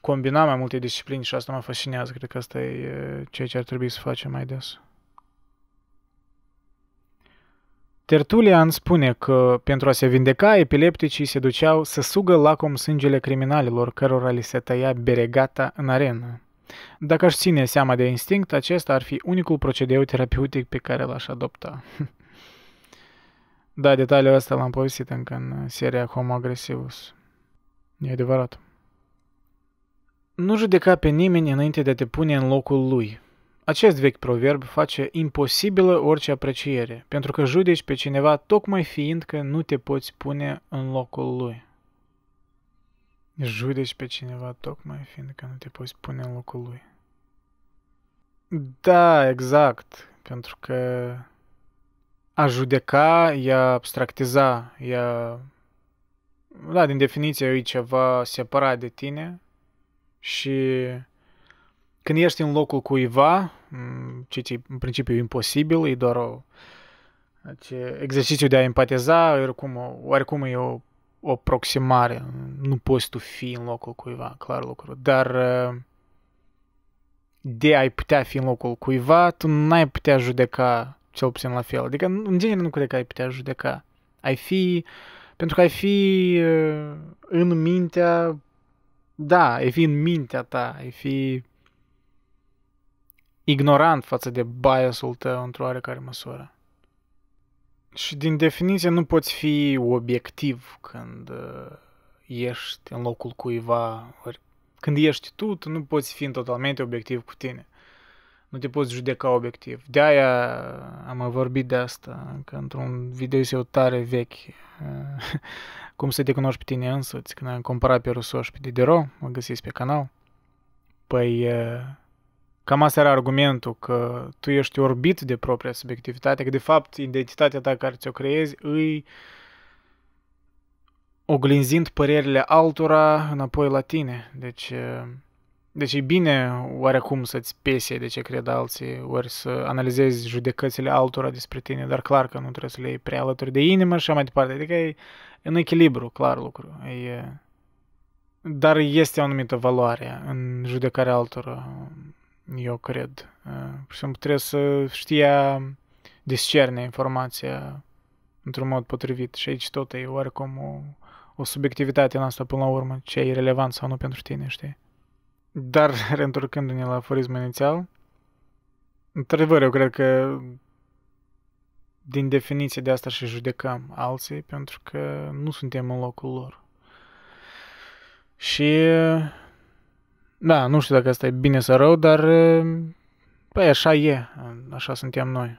combina mai multe discipline, și asta mă fascinează. Cred că asta e uh, ceea ce ar trebui să facem mai des. Tertulian spune că, pentru a se vindeca, epilepticii se duceau să sugă lacom sângele criminalilor cărora li se tăia beregata în arenă. Dacă aș ține seama de instinct, acesta ar fi unicul procedeu terapeutic pe care l-aș adopta. da, detaliul ăsta l-am povestit încă în seria Homo Agresivus. E adevărat. Nu judeca pe nimeni înainte de a te pune în locul lui – acest vechi proverb face imposibilă orice apreciere, pentru că judeci pe cineva tocmai fiind că nu te poți pune în locul lui. Judeci pe cineva tocmai fiind că nu te poți pune în locul lui. Da, exact, pentru că a judeca, a abstractiza, a... Da, din definiție e ceva separat de tine și când ești în locul cuiva, ce e în principiu imposibil, e doar o, ce, deci, exercițiu de a empatiza, oricum, oricum e o, o aproximare. Nu poți tu fi în locul cuiva, clar lucru. Dar de ai putea fi în locul cuiva, tu n-ai putea judeca cel puțin la fel. Adică, în genere, nu cred că ai putea judeca. Ai fi... Pentru că ai fi în mintea... Da, ai fi în mintea ta, ai fi ignorant față de biasul tău într-o oarecare măsură. Și din definiție nu poți fi obiectiv când uh, ești în locul cuiva, ori când ești tu, tu nu poți fi totalmente obiectiv cu tine. Nu te poți judeca obiectiv. De-aia am vorbit de asta, că într-un video este o tare vechi, uh, cum să te cunoști pe tine însuți, când am comparat pe Russo și pe Diderot, mă găsiți pe canal. Păi, uh, Cam asta era argumentul, că tu ești orbit de propria subiectivitate, că de fapt identitatea ta care ți-o creezi îi oglinzind părerile altora înapoi la tine. Deci, deci e bine oarecum să-ți pese de ce cred alții, ori să analizezi judecățile altora despre tine, dar clar că nu trebuie să le iei prea alături de inimă și așa mai departe. Adică e în echilibru, clar lucru. E, dar este o anumită valoare în judecarea altora eu cred. Pur ă, și simplu trebuie să știa discerne informația într-un mod potrivit și aici tot e oricum o, o subiectivitate în asta până la urmă, ce e relevant sau nu pentru tine, știi? Dar, reîntorcându-ne la aforismul inițial, într-adevăr, eu cred că din definiție de asta și judecăm alții, pentru că nu suntem în locul lor. Și da, nu știu dacă asta e bine sau rău, dar păi așa e, așa suntem noi.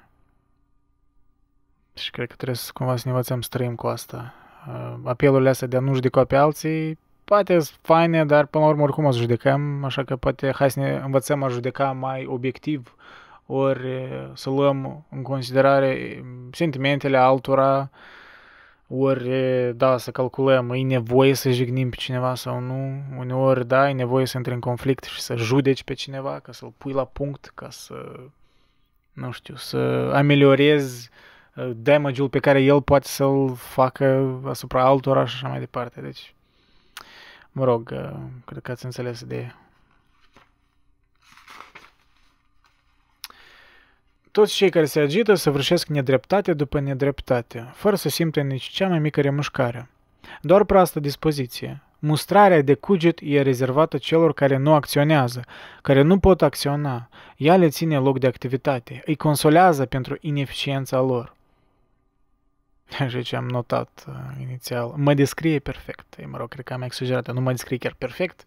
Și cred că trebuie să cumva să ne învățăm să trăim cu asta. Uh, apelurile astea de a nu judeca pe alții, poate sunt faine, dar până la urmă oricum o să judecăm, așa că poate hai să ne învățăm a judeca mai obiectiv, ori uh, să luăm în considerare uh, sentimentele altora, ori, da, să calculăm, e nevoie să jignim pe cineva sau nu, uneori, da, e nevoie să intri în conflict și să judeci pe cineva, ca să-l pui la punct, ca să, nu știu, să ameliorezi damage-ul pe care el poate să-l facă asupra altora și așa mai departe. Deci, mă rog, cred că ați înțeles ideea. Toți cei care se agită săvârșesc nedreptate după nedreptate, fără să simtă nici cea mai mică remușcare. Doar proastă dispoziție. Mustrarea de cuget e rezervată celor care nu acționează, care nu pot acționa. Ea le ține loc de activitate, îi consolează pentru ineficiența lor. Așa ce am notat uh, inițial. Mă descrie perfect. Ei mă rog, cred că am exagerat. Nu mă descrie chiar perfect,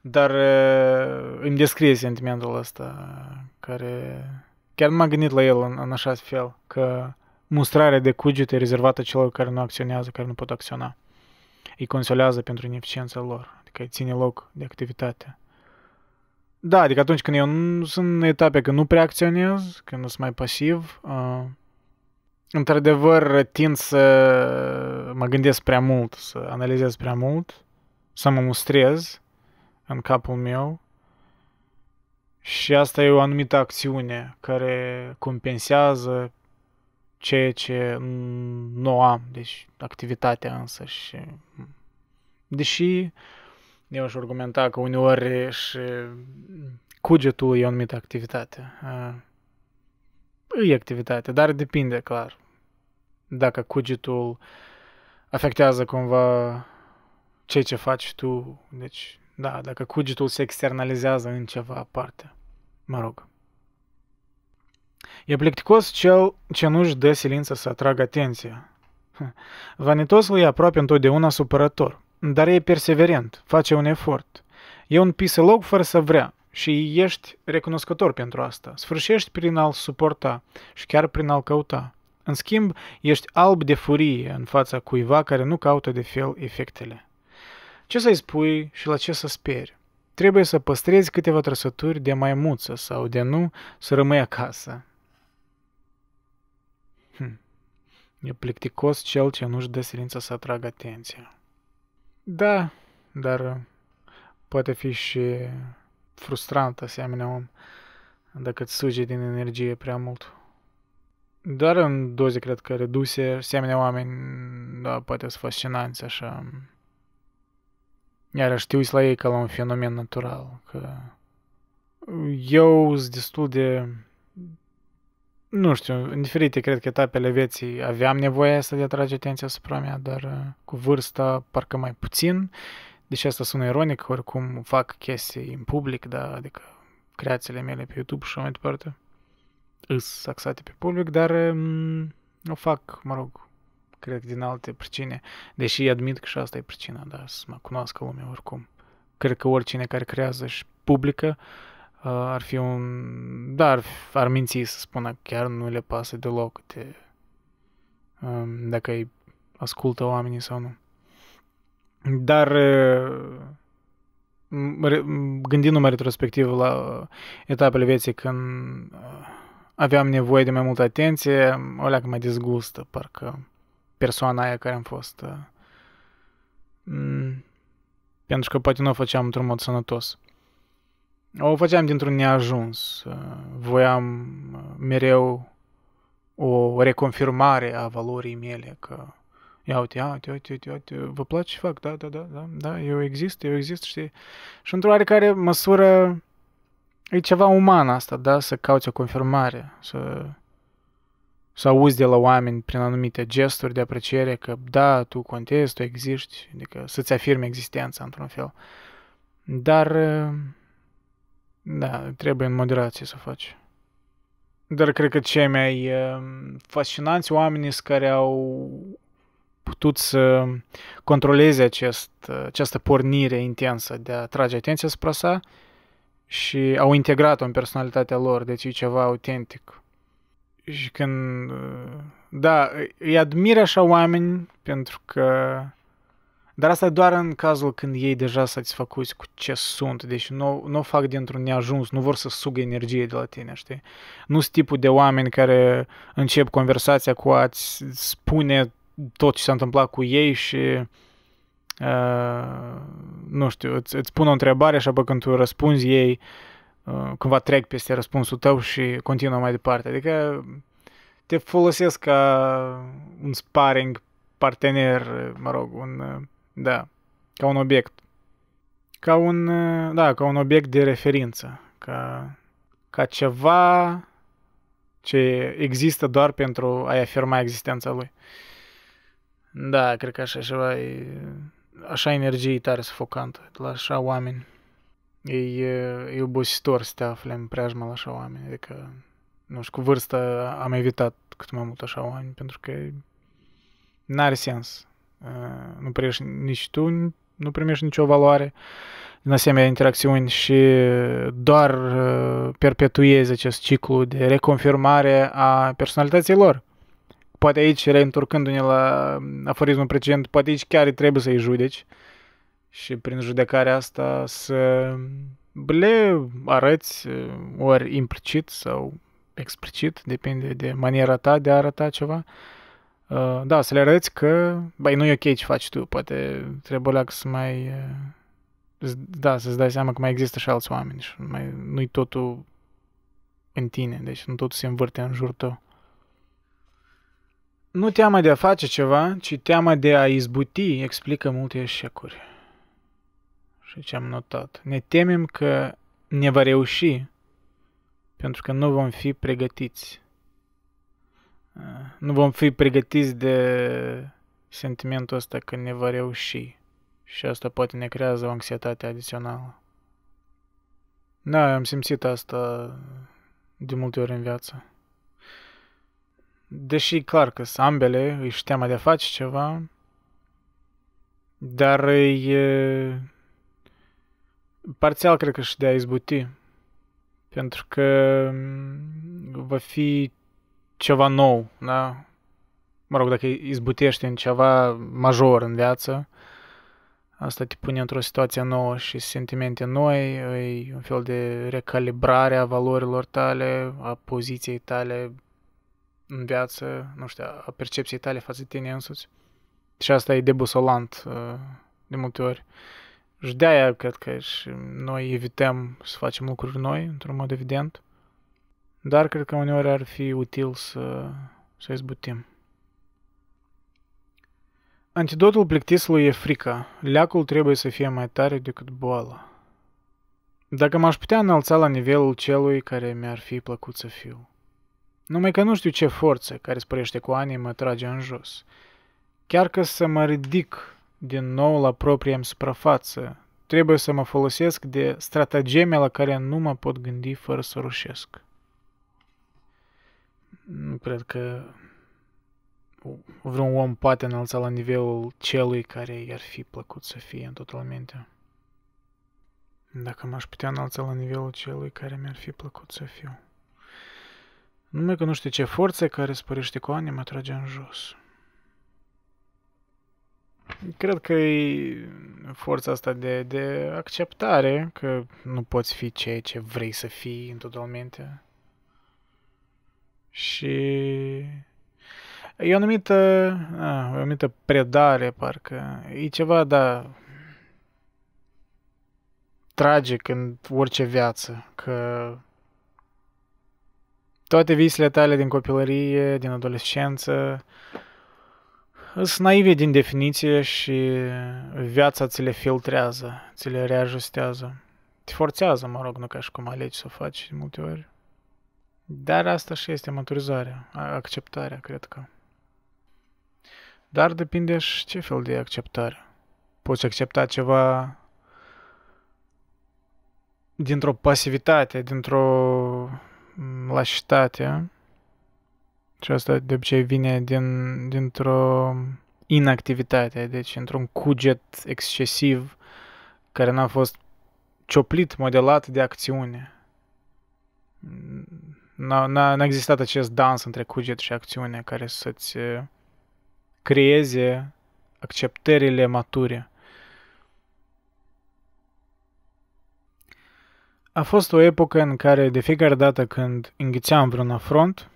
dar uh, îmi descrie sentimentul ăsta uh, care Chiar m-am gândit la el în, în așa fel, că mustrarea de cugete e rezervată celor care nu acționează, care nu pot acționa. Îi consolează pentru ineficiența lor, adică îi ține loc de activitate. Da, adică atunci când eu nu sunt în etape că nu prea acționez, când nu sunt mai pasiv, uh, într-adevăr tind să mă gândesc prea mult, să analizez prea mult, să mă mustrez în capul meu și asta e o anumită acțiune care compensează ceea ce nu am, deci activitatea însă și... Deși eu aș argumenta că uneori și cugetul e o anumită activitate. E activitate, dar depinde, clar. Dacă cugetul afectează cumva ceea ce faci tu, deci, da, dacă cugetul se externalizează în ceva aparte. Mă rog. E plicticos cel ce nu-și dă silință să atragă atenția. Vanitosul e aproape întotdeauna supărător, dar e perseverent, face un efort. E un piselog fără să vrea și ești recunoscător pentru asta. Sfârșești prin a-l suporta și chiar prin a-l căuta. În schimb, ești alb de furie în fața cuiva care nu caută de fel efectele. Ce să-i spui și la ce să speri? Trebuie să păstrezi câteva trăsături de maimuță sau de nu să rămâi acasă. Hm. E plicticos cel ce nu-și dă silința să atragă atenția. Da, dar uh, poate fi și frustrant asemenea om dacă îți suge din energie prea mult. Doar în doze, cred că, reduse, asemenea oameni, da, poate sunt fascinanți, așa, Iarăși te la ei ca la un fenomen natural, că eu sunt destul de, nu știu, în diferite, cred că, etapele vieții aveam nevoie să de atrage atenția asupra mea, dar cu vârsta parcă mai puțin, deși asta sună ironic, oricum fac chestii în public, da, adică creațiile mele pe YouTube și mai departe, îs axate pe public, dar m- o fac, mă rog, cred că din alte pricine, deși admit că și asta e pricina, da, să mă cunoască lumea oricum. Cred că oricine care creează și publică uh, ar fi un... Da, ar, ar minți să spună că chiar nu le pasă deloc de, um, dacă îi ascultă oamenii sau nu. Dar uh, gândindu-mă retrospectiv la uh, etapele vieții când uh, aveam nevoie de mai multă atenție, o leacă mai dezgustă, parcă persoana aia care am fost. Uh, mm, pentru că poate nu o făceam într-un mod sănătos. O făceam dintr-un neajuns. Uh, voiam uh, mereu o reconfirmare a valorii mele că ia uite, ia uite, uite, uite, uite, vă place ce fac, da, da, da, da, da, eu exist, eu exist, știi? Și într-o oarecare măsură e ceva uman asta, da, să cauți o confirmare, să să auzi de la oameni prin anumite gesturi de apreciere că da, tu contezi, tu existi, adică să-ți afirmi existența într-un fel. Dar, uh, da, trebuie în moderație să faci. Dar cred că cei mai uh, fascinanți oameni care au putut să controleze acest, uh, această pornire intensă de a trage atenția spre sa și au integrat-o în personalitatea lor, deci e ceva autentic și când, da, îi admir așa oameni pentru că, dar asta e doar în cazul când ei deja satisfăcuți cu ce sunt, deci nu, nu fac dintr-un neajuns, nu vor să sugă energie de la tine, știi? Nu sunt tipul de oameni care încep conversația cu a spune tot ce s-a întâmplat cu ei și Uh, nu știu, îți, îți pun o întrebare și apoi când tu răspunzi ei, Uh, cumva trec peste răspunsul tău și continuă mai departe. Adică te folosesc ca un sparring partener, mă rog, un, uh, da, ca un obiect. Ca un, uh, da, ca un obiect de referință, ca, ca ceva ce există doar pentru a-i afirma existența lui. Da, cred că așa ceva e, așa energie e tare sufocantă la așa oameni. E, e obositor să te afle în preajma la așa oameni. Adică, nu știu, cu vârsta am evitat cât mai mult așa oameni, pentru că n-are sens. Nu primești nici tu, nu primești nicio valoare în asemenea interacțiuni și doar perpetuezi acest ciclu de reconfirmare a personalității lor. Poate aici, reîntorcându-ne la aforismul precedent, poate aici chiar trebuie să-i judeci, și prin judecarea asta să le arăți ori implicit sau explicit, depinde de maniera ta de a arăta ceva. Da, să le arăți că, băi, nu e ok ce faci tu, poate trebuie să mai, da, să-ți dai seama că mai există și alți oameni și mai, nu-i totul în tine, deci nu totul se învârte în jurul tău. Nu teama de a face ceva, ci teama de a izbuti explică multe eșecuri și ce am notat. Ne temem că ne va reuși pentru că nu vom fi pregătiți. Uh, nu vom fi pregătiți de sentimentul ăsta că ne va reuși. Și asta poate ne creează o anxietate adițională. Da, am simțit asta de multe ori în viață. Deși clar că ambele își teama de a face ceva, dar e parțial cred că și de a izbuti. Pentru că mm, va fi ceva nou, da? Mă rog, dacă izbutești în ceva major în viață, asta te pune într-o situație nouă și sentimente noi, e un fel de recalibrare a valorilor tale, a poziției tale în viață, nu știu, a percepției tale față de tine însuți. Și asta e debusolant uh, de multe ori. Și de-aia cred că și noi evităm să facem lucruri noi, într-un mod evident. Dar cred că uneori ar fi util să, să izbutim. Antidotul plictisului e frica. Leacul trebuie să fie mai tare decât boala. Dacă m-aș putea înalța la nivelul celui care mi-ar fi plăcut să fiu. Numai că nu știu ce forță care spărește cu ani mă trage în jos. Chiar că să mă ridic din nou la propria îmi suprafață. Trebuie să mă folosesc de stratageme la care nu mă pot gândi fără să rușesc. Nu cred că vreun om poate înălța la nivelul celui care i-ar fi plăcut să fie în totalmente. Dacă m-aș putea înălța la nivelul celui care mi-ar fi plăcut să fiu. Numai că nu știu ce forță care spărește cu ani mă trage în jos. Cred că e forța asta de, de acceptare că nu poți fi ceea ce vrei să fii întotdeauna. Și e o anumită, a, o anumită predare, parcă. E ceva, da, tragic în orice viață, că toate visele tale din copilărie, din adolescență, sunt naive din definiție și viața ți le filtrează, ți le reajustează. Te forțează, mă rog, nu ca și cum alegi să o faci de multe ori. Dar asta și este maturizarea, acceptarea, cred că. Dar depinde și ce fel de acceptare. Poți accepta ceva dintr-o pasivitate, dintr-o lașitate, și asta de obicei vine din, dintr-o inactivitate, deci într-un cuget excesiv care n-a fost cioplit, modelat de acțiune. N-a, n-a existat acest dans între cuget și acțiune care să-ți uh, creeze acceptările mature. A fost o epocă în care de fiecare dată când înghițeam vreun afront,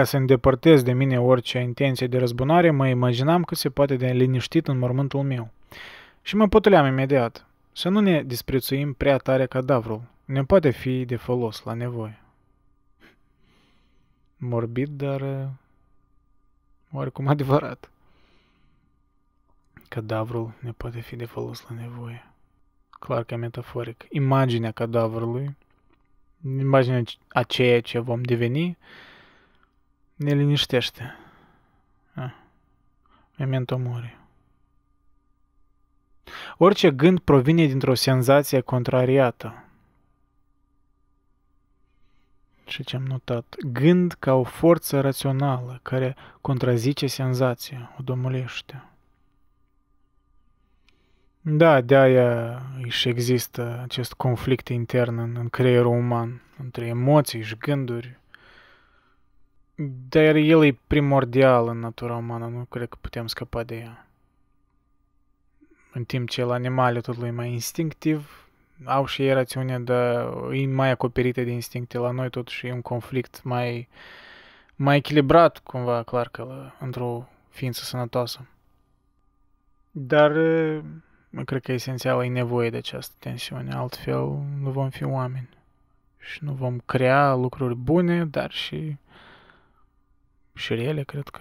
ca să îndepărtez de mine orice intenție de răzbunare, mă imaginam că se poate de liniștit în mormântul meu. Și mă potuleam imediat. Să nu ne disprețuim prea tare cadavrul. Ne poate fi de folos la nevoie. Morbid, dar uh, oricum adevărat. Cadavrul ne poate fi de folos la nevoie. Clar că metaforic. Imaginea cadavrului, imaginea a ceea ce vom deveni, ne liniștește. Ah. Memento mori. Orice gând provine dintr-o senzație contrariată. Și ce am notat? Gând ca o forță rațională care contrazice senzația, o domolește. Da, de-aia își există acest conflict intern în, în creierul uman, între emoții și gânduri, dar el e primordial în natura umană, nu cred că putem scăpa de ea. În timp ce la animale totul e mai instinctiv, au și ei rațiune, dar e mai acoperite de instincte. La noi totuși e un conflict mai, mai echilibrat, cumva, clar că într-o ființă sănătoasă. Dar cred că esențial e nevoie de această tensiune, altfel nu vom fi oameni și nu vom crea lucruri bune, dar și și rele, cred că.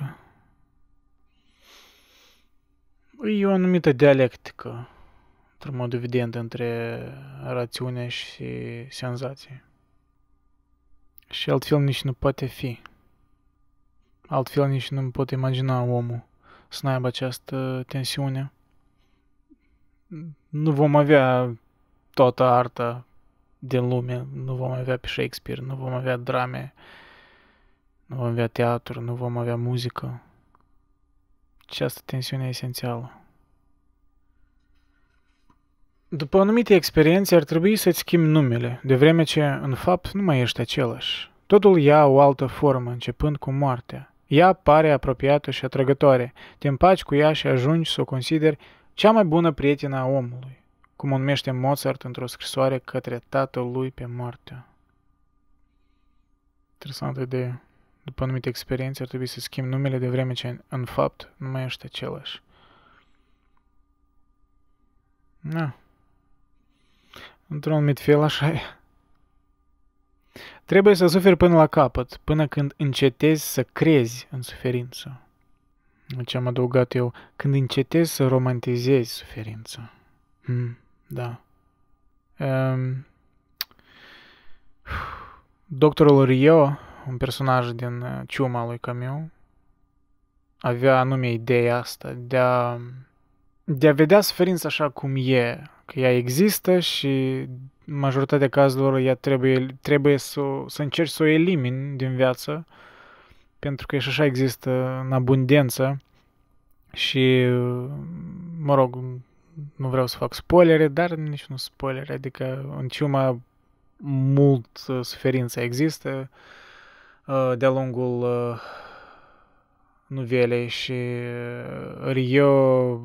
E o anumită dialectică, într-un mod evident, între rațiune și senzație. Și altfel nici nu poate fi. Altfel nici nu pot imagina omul să n-aibă această tensiune. Nu vom avea toată arta din lume, nu vom avea pe Shakespeare, nu vom avea drame uh, nu vom avea teatru, nu vom avea muzică. Această tensiune e esențială. După anumite experiențe ar trebui să-ți schimbi numele, de vreme ce, în fapt, nu mai ești același. Totul ia o altă formă, începând cu moartea. Ea pare apropiată și atrăgătoare. Te împaci cu ea și ajungi să o consideri cea mai bună prietena a omului, cum o numește Mozart într-o scrisoare către tatăl lui pe moarte. Interesantă idee după anumite experiențe, ar trebui să schimb numele de vreme ce, în, fapt, nu mai ești același. Da. Într-un anumit fel, așa e. Trebuie să suferi până la capăt, până când încetezi să crezi în suferință. Ce am adăugat eu, când încetezi să romantizezi suferința. Hmm, da. Um, doctorul Rio un personaj din uh, Ciuma lui Camus avea anume ideea asta de a, de a vedea suferința așa cum e, că ea există și majoritatea cazurilor ea trebuie, trebuie să, să încerci să o elimini din viață, pentru că și așa există în abundență și, uh, mă rog, nu vreau să fac spoilere, dar nici nu spoilere, adică în ciuma mult uh, suferință există, uh, Uh, de-a lungul uh, nuvelei și uh, Rio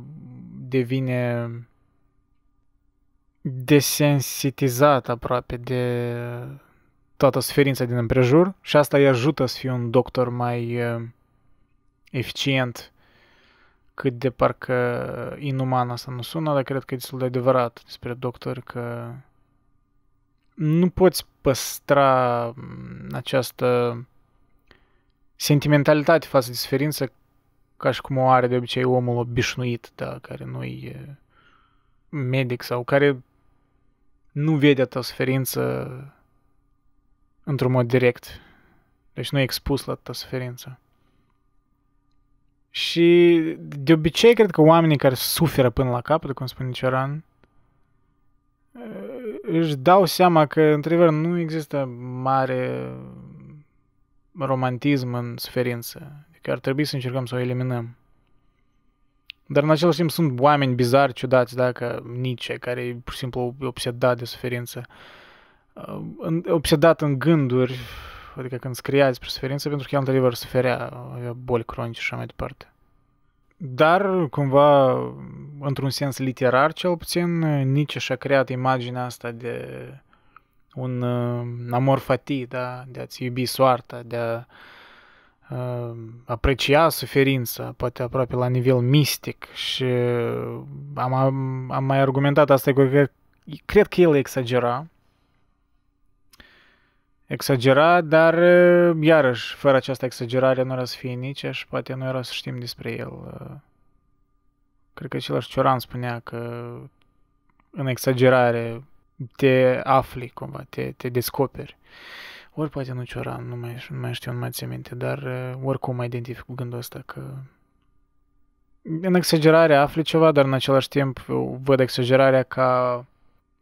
devine desensitizat aproape de toată suferința din împrejur și asta îi ajută să fie un doctor mai eficient cât de parcă inuman asta nu sună, dar cred că e destul de adevărat despre doctor că nu poți păstra mm, această sentimentalitate față de suferință ca și cum o are de obicei omul obișnuit, da, care nu e medic sau care nu vede atâta suferință într-un mod direct. Deci nu e expus la atâta suferință. Și de obicei cred că oamenii care suferă până la capăt, cum spune Cioran, își dau seama că, într-adevăr, nu există mare romantism în suferință. Adică ar trebui să încercăm să o eliminăm. Dar în același timp sunt oameni bizari, ciudați, da, ca Nietzsche, care e pur și simplu obsedat de suferință. Uh, obsedat în gânduri, adică când scria despre suferință, pentru că el într-adevăr suferea, avea boli cronice și așa mai departe. Dar, cumva, într-un sens literar cel puțin, Nietzsche și-a creat imaginea asta de un uh, amor fati, da? de a-ți iubi soarta, de a uh, aprecia suferința, poate aproape la nivel mistic și am, am, am mai argumentat asta că cred că el exagera, exagera, dar uh, iarăși, fără această exagerare nu era să fie nici și poate nu era să știm despre el. Uh. Cred că același Cioran spunea că în exagerare te afli cumva, te, te descoperi. Ori poate nu Cioran, nu mai, nu mai știu, nu mai țin minte, dar uh, oricum mă identific cu gândul ăsta că în exagerare afli ceva, dar în același timp uh, văd exagerarea ca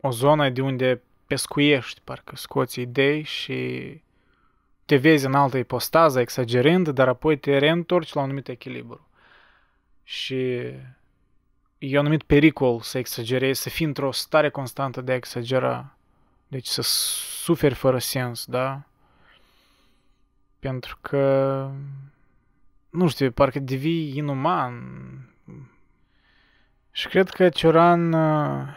o zonă de unde pescuiești, parcă scoți idei și te vezi în altă ipostază, exagerând, dar apoi te reîntorci la un anumit echilibru. Și e un anumit pericol să exagerezi, să fii într-o stare constantă de a exagera. Deci să suferi fără sens, da? Pentru că, nu știu, parcă devii inuman. Și cred că Cioran, uh,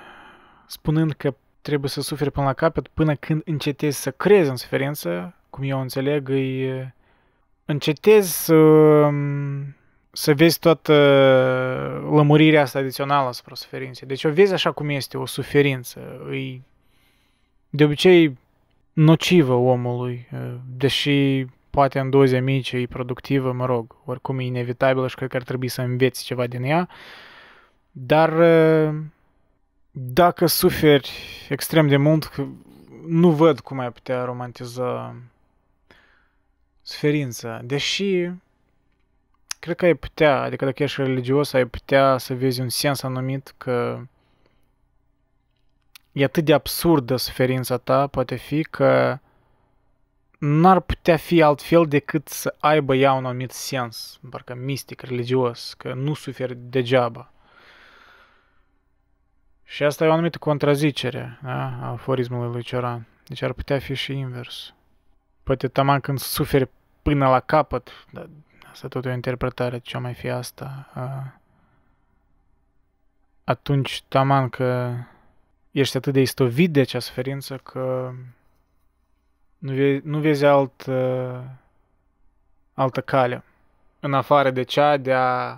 spunând că trebuie să suferi până la capăt, până când încetezi să crezi în suferință, cum eu înțeleg, îi uh, încetezi să um, să vezi toată lămurirea asta adițională asupra suferinței. Deci o vezi așa cum este, o suferință. Îi, de obicei nocivă omului, deși poate în doze mici e productivă, mă rog, oricum e inevitabilă și cred că ar trebui să înveți ceva din ea. Dar dacă suferi extrem de mult, nu văd cum ai putea romantiza suferința. Deși cred că ai putea, adică dacă ești religios, ai putea să vezi un sens anumit că e atât de absurdă suferința ta, poate fi, că n-ar putea fi altfel decât să aibă ea un anumit sens, parcă mistic, religios, că nu suferi degeaba. Și asta e o anumită contrazicere da? a aforismului lui Cioran. Deci ar putea fi și invers. Poate taman când suferi până la capăt, Asta tot e o interpretare, ce mai fi asta. Atunci, taman că ești atât de istovit de acea suferință că nu vezi, nu vezi alt, altă cale în afară de cea de a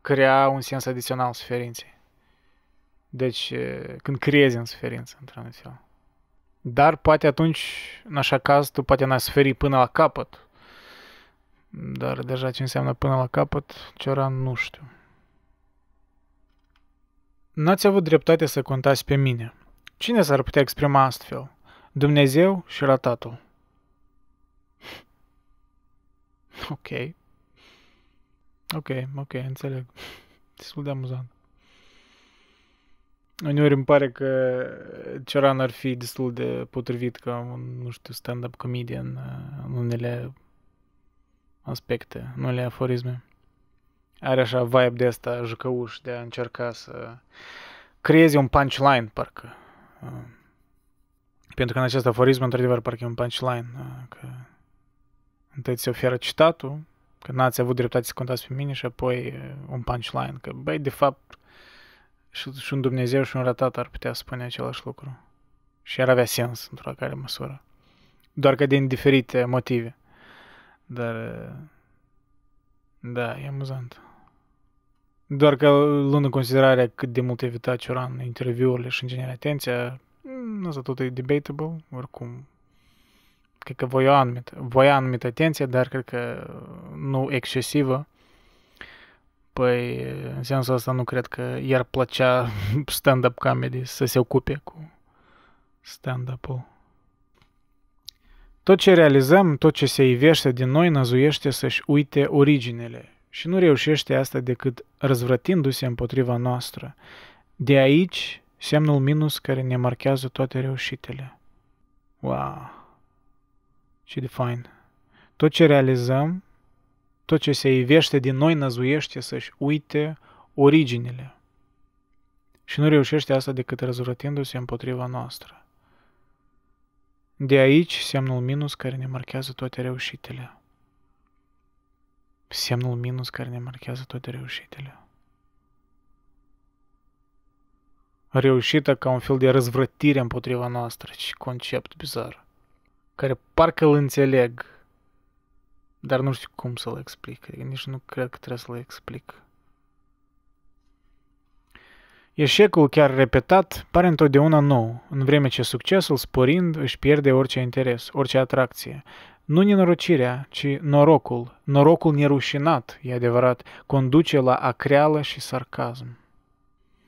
crea un sens adițional suferinței. Deci, când crezi în suferință, într-un fel. Dar poate atunci, în așa caz, tu poate n-ai suferit până la capăt dar deja ce înseamnă până la capăt, Cioran nu știu. N-ați avut dreptate să contați pe mine. Cine s-ar putea exprima astfel? Dumnezeu și ratatul. Ok. Ok, ok, înțeleg. Destul de amuzant. Uneori îmi pare că Cioran ar fi destul de potrivit ca un, nu știu, stand-up comedian uh, în unele aspecte, nu le aforisme. Are așa vibe de asta jucăuș, de a încerca să creezi un punchline, parcă. Ah. Pentru că în acest aforism, într-adevăr, parcă e un punchline. Ah, că întâi se oferă citatul, că n-ați avut dreptate să contați pe mine și apoi eh, un punchline. Că, băi, de fapt, și, și un Dumnezeu și un ratat ar putea spune același lucru. Și ar avea sens într-o care măsură. Doar că din diferite motive. Dar... Uh, da, e amuzant. Doar că, luând în considerare cât de mult evita Cioran interviurile și, în general, atenția, mm, asta tot e debatable, oricum. Cred că voia anumit, voi anumit atenție, dar cred că nu excesivă. Păi, uh, în sensul ăsta nu cred că i-ar plăcea stand-up comedy să se ocupe cu stand-up-ul. Tot ce realizăm, tot ce se ivește din noi, năzuiește să-și uite originele și nu reușește asta decât răzvrătindu-se împotriva noastră. De aici semnul minus care ne marchează toate reușitele. Wow! Ce de fain! Tot ce realizăm, tot ce se ivește din noi năzuiește să-și uite originele. Și nu reușește asta decât răzvrătindu-se împotriva noastră. De aici semnul minus care ne marchează toate reușitele. Semnul minus care ne marchează toate reușitele. Reușită ca un fel de răzvrătire împotriva noastră, ce concept bizar, care parcă îl înțeleg, dar nu știu cum să-l explic, adică nici nu cred că trebuie să-l explic. Eșecul chiar repetat pare întotdeauna nou, în vreme ce succesul sporind își pierde orice interes, orice atracție. Nu nenorocirea, ci norocul, norocul nerușinat, e adevărat, conduce la acreală și sarcasm.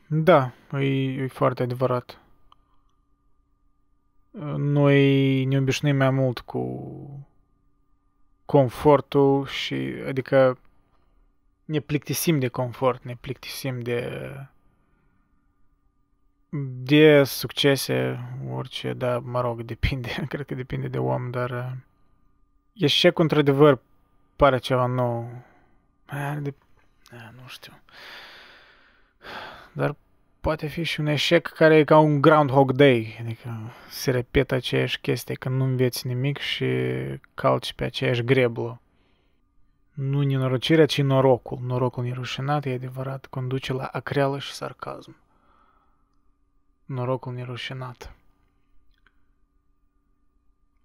Da, e, e foarte adevărat. Noi ne obișnuim mai mult cu confortul și, adică, ne plictisim de confort, ne plictisim de de succese, orice, da, mă rog, depinde, cred că depinde de om, dar uh, eșecul, într-adevăr, pare ceva nou. Ah, de... Da, nu știu. Dar poate fi și un eșec care e ca un Groundhog Day, adică se repetă aceeași chestie, că nu înveți nimic și calci pe aceeași greblă. Nu nenorocirea, ci norocul. Norocul nerușinat, e adevărat, conduce la acreală și sarcasm norocul nerușinat.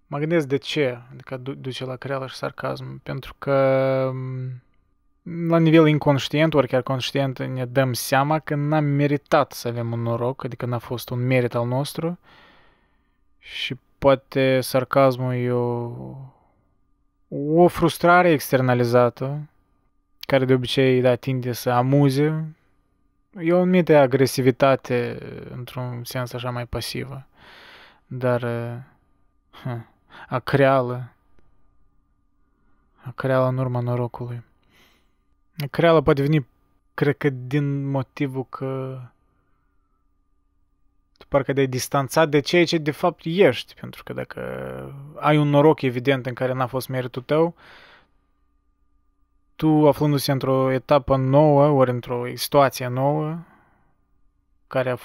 Mă gândesc de ce, adică duce la creală și sarcasm, pentru că mm, la nivel inconștient, ori chiar conștient, ne dăm seama că n-am meritat să avem un noroc, adică n-a fost un merit al nostru și poate sarcasmul e o, o frustrare externalizată, care de obicei da, tinde să amuze e o anumită agresivitate uh, într-un sens așa mai pasivă, dar uh, creală a creală în urma norocului. Acreală poate veni, cred că din motivul că tu parcă de ai distanțat de ceea ce de fapt ești, pentru că dacă ai un noroc evident în care n-a fost meritul tău, uh, tu aflându-se într-o etapă nouă, ori într-o situație nouă, care a,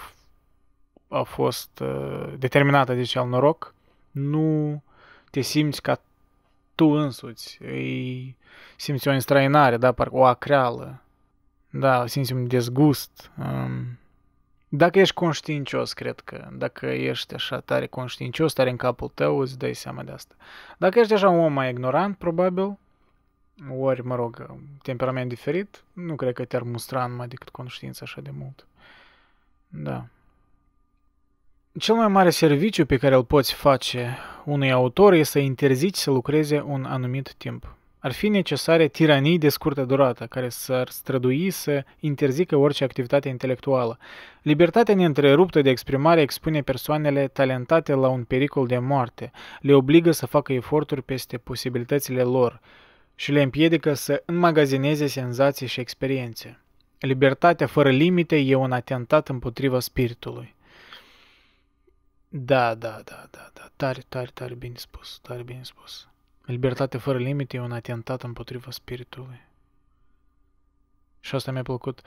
a fost uh, determinată de cel noroc, nu te simți ca tu însuți, îi simți o înstrăinare, da, parcă o acreală, da, simți un dezgust. Um, dacă ești conștiincios, cred că, dacă ești așa tare conștiincios, tare în capul tău, îți dai seama de asta. Dacă ești așa un om mai ignorant, probabil, ori, mă rog, temperament diferit, nu cred că te-ar mustra numai decât conștiința așa de mult. Da. Cel mai mare serviciu pe care îl poți face unui autor este să interzici să lucreze un anumit timp. Ar fi necesare tiranii de scurtă durată, care s-ar strădui să interzică orice activitate intelectuală. Libertatea neîntreruptă de exprimare expune persoanele talentate la un pericol de moarte, le obligă să facă eforturi peste posibilitățile lor, și le împiedică să înmagazineze senzații și experiențe. Libertatea fără limite e un atentat împotriva spiritului. Da, da, da, da, da, tare, tare, tare bine spus, tare bine spus. Libertatea fără limite e un atentat împotriva spiritului. Și asta mi-a plăcut.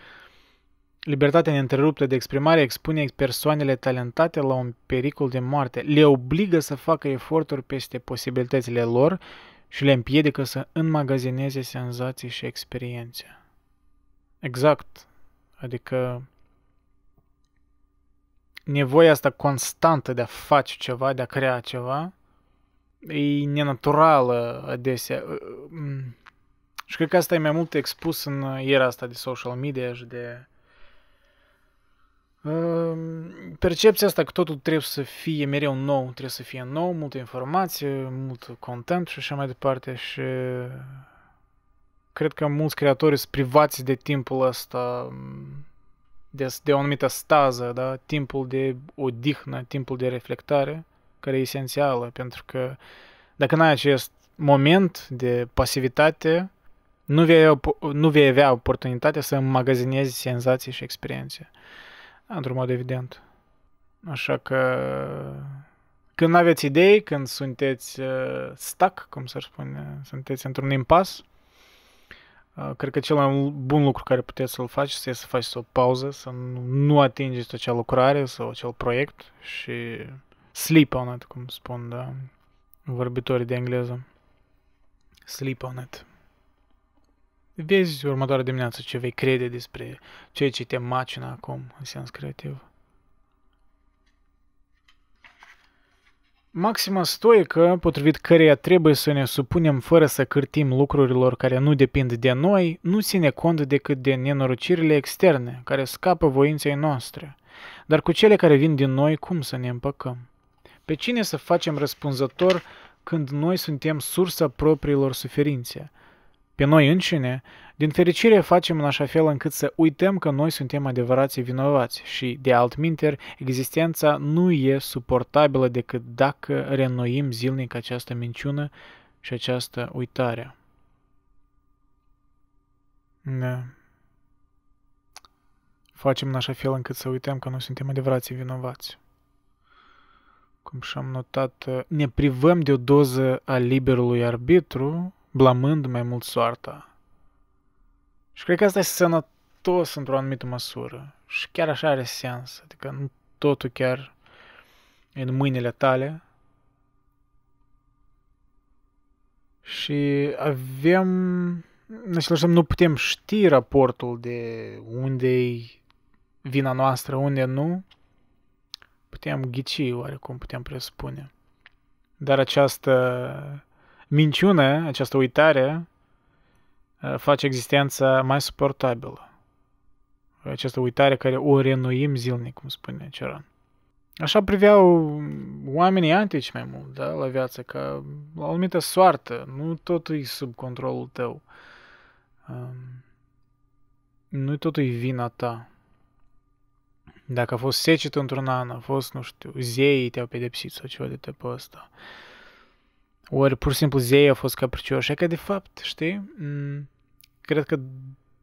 Libertatea neîntreruptă de exprimare expune persoanele talentate la un pericol de moarte. Le obligă să facă eforturi peste posibilitățile lor și le împiedică să înmagazineze senzații și experiențe. Exact. Adică nevoia asta constantă de a face ceva, de a crea ceva, e nenaturală adesea. Și cred că asta e mai mult expus în era asta de social media și de Percepția asta că totul trebuie să fie mereu nou, trebuie să fie nou, multă informație, mult content și așa mai departe și cred că mulți creatori sunt privați de timpul ăsta, de, de o anumită stază, da? timpul de odihnă, timpul de reflectare, care e esențială, pentru că dacă n-ai acest moment de pasivitate, nu vei, nu vei avea oportunitatea să magazinezi senzații și experiențe. Uh, Într-un mod evident. Așa că când aveți idei, când sunteți uh, stuck, cum să spune, sunteți într-un impas, uh, cred că cel mai bun lucru care puteți să-l faceți este să faceți o pauză, să nu, nu atingeți acea lucrare sau acel proiect și sleep on it, cum spun da, vorbitorii de engleză. Sleep on it vezi următoarea dimineață ce vei crede despre ceea ce te macină acum în sens creativ. Maxima stoică, potrivit căreia trebuie să ne supunem fără să cârtim lucrurilor care nu depind de noi, nu ține cont decât de nenorocirile externe, care scapă voinței noastre. Dar cu cele care vin din noi, cum să ne împăcăm? Pe cine să facem răspunzător când noi suntem sursa propriilor suferințe? pe noi înșine, din fericire facem în așa fel încât să uităm că noi suntem adevărații vinovați și, de altminteri, existența nu e suportabilă decât dacă renoim zilnic această minciună și această uitare. Da. Facem în așa fel încât să uităm că noi suntem adevărații vinovați. Cum și-am notat, ne privăm de o doză a liberului arbitru, blamând mai mult soarta. Și cred că asta e sănătos într-o anumită măsură. Și chiar așa are sens. Adică nu totul chiar e în mâinile tale. Și avem... În același timp, nu putem ști raportul de unde e vina noastră, unde nu. Putem ghici, oarecum putem presupune. Dar această minciună, această uitare, uh, face existența mai suportabilă. Această uitare care o renuim zilnic, cum spune Ceran. Așa priveau oamenii antici mai mult da, la viață, ca la o anumită soartă. Nu totul e sub controlul tău. Um, nu totul e vina ta. Dacă a fost secet într-un an, a fost, nu știu, zeii te-au pedepsit sau ceva de tipul ăsta. Uh, ori pur și simplu zeii au fost capricioși. E că de fapt, știi, cred că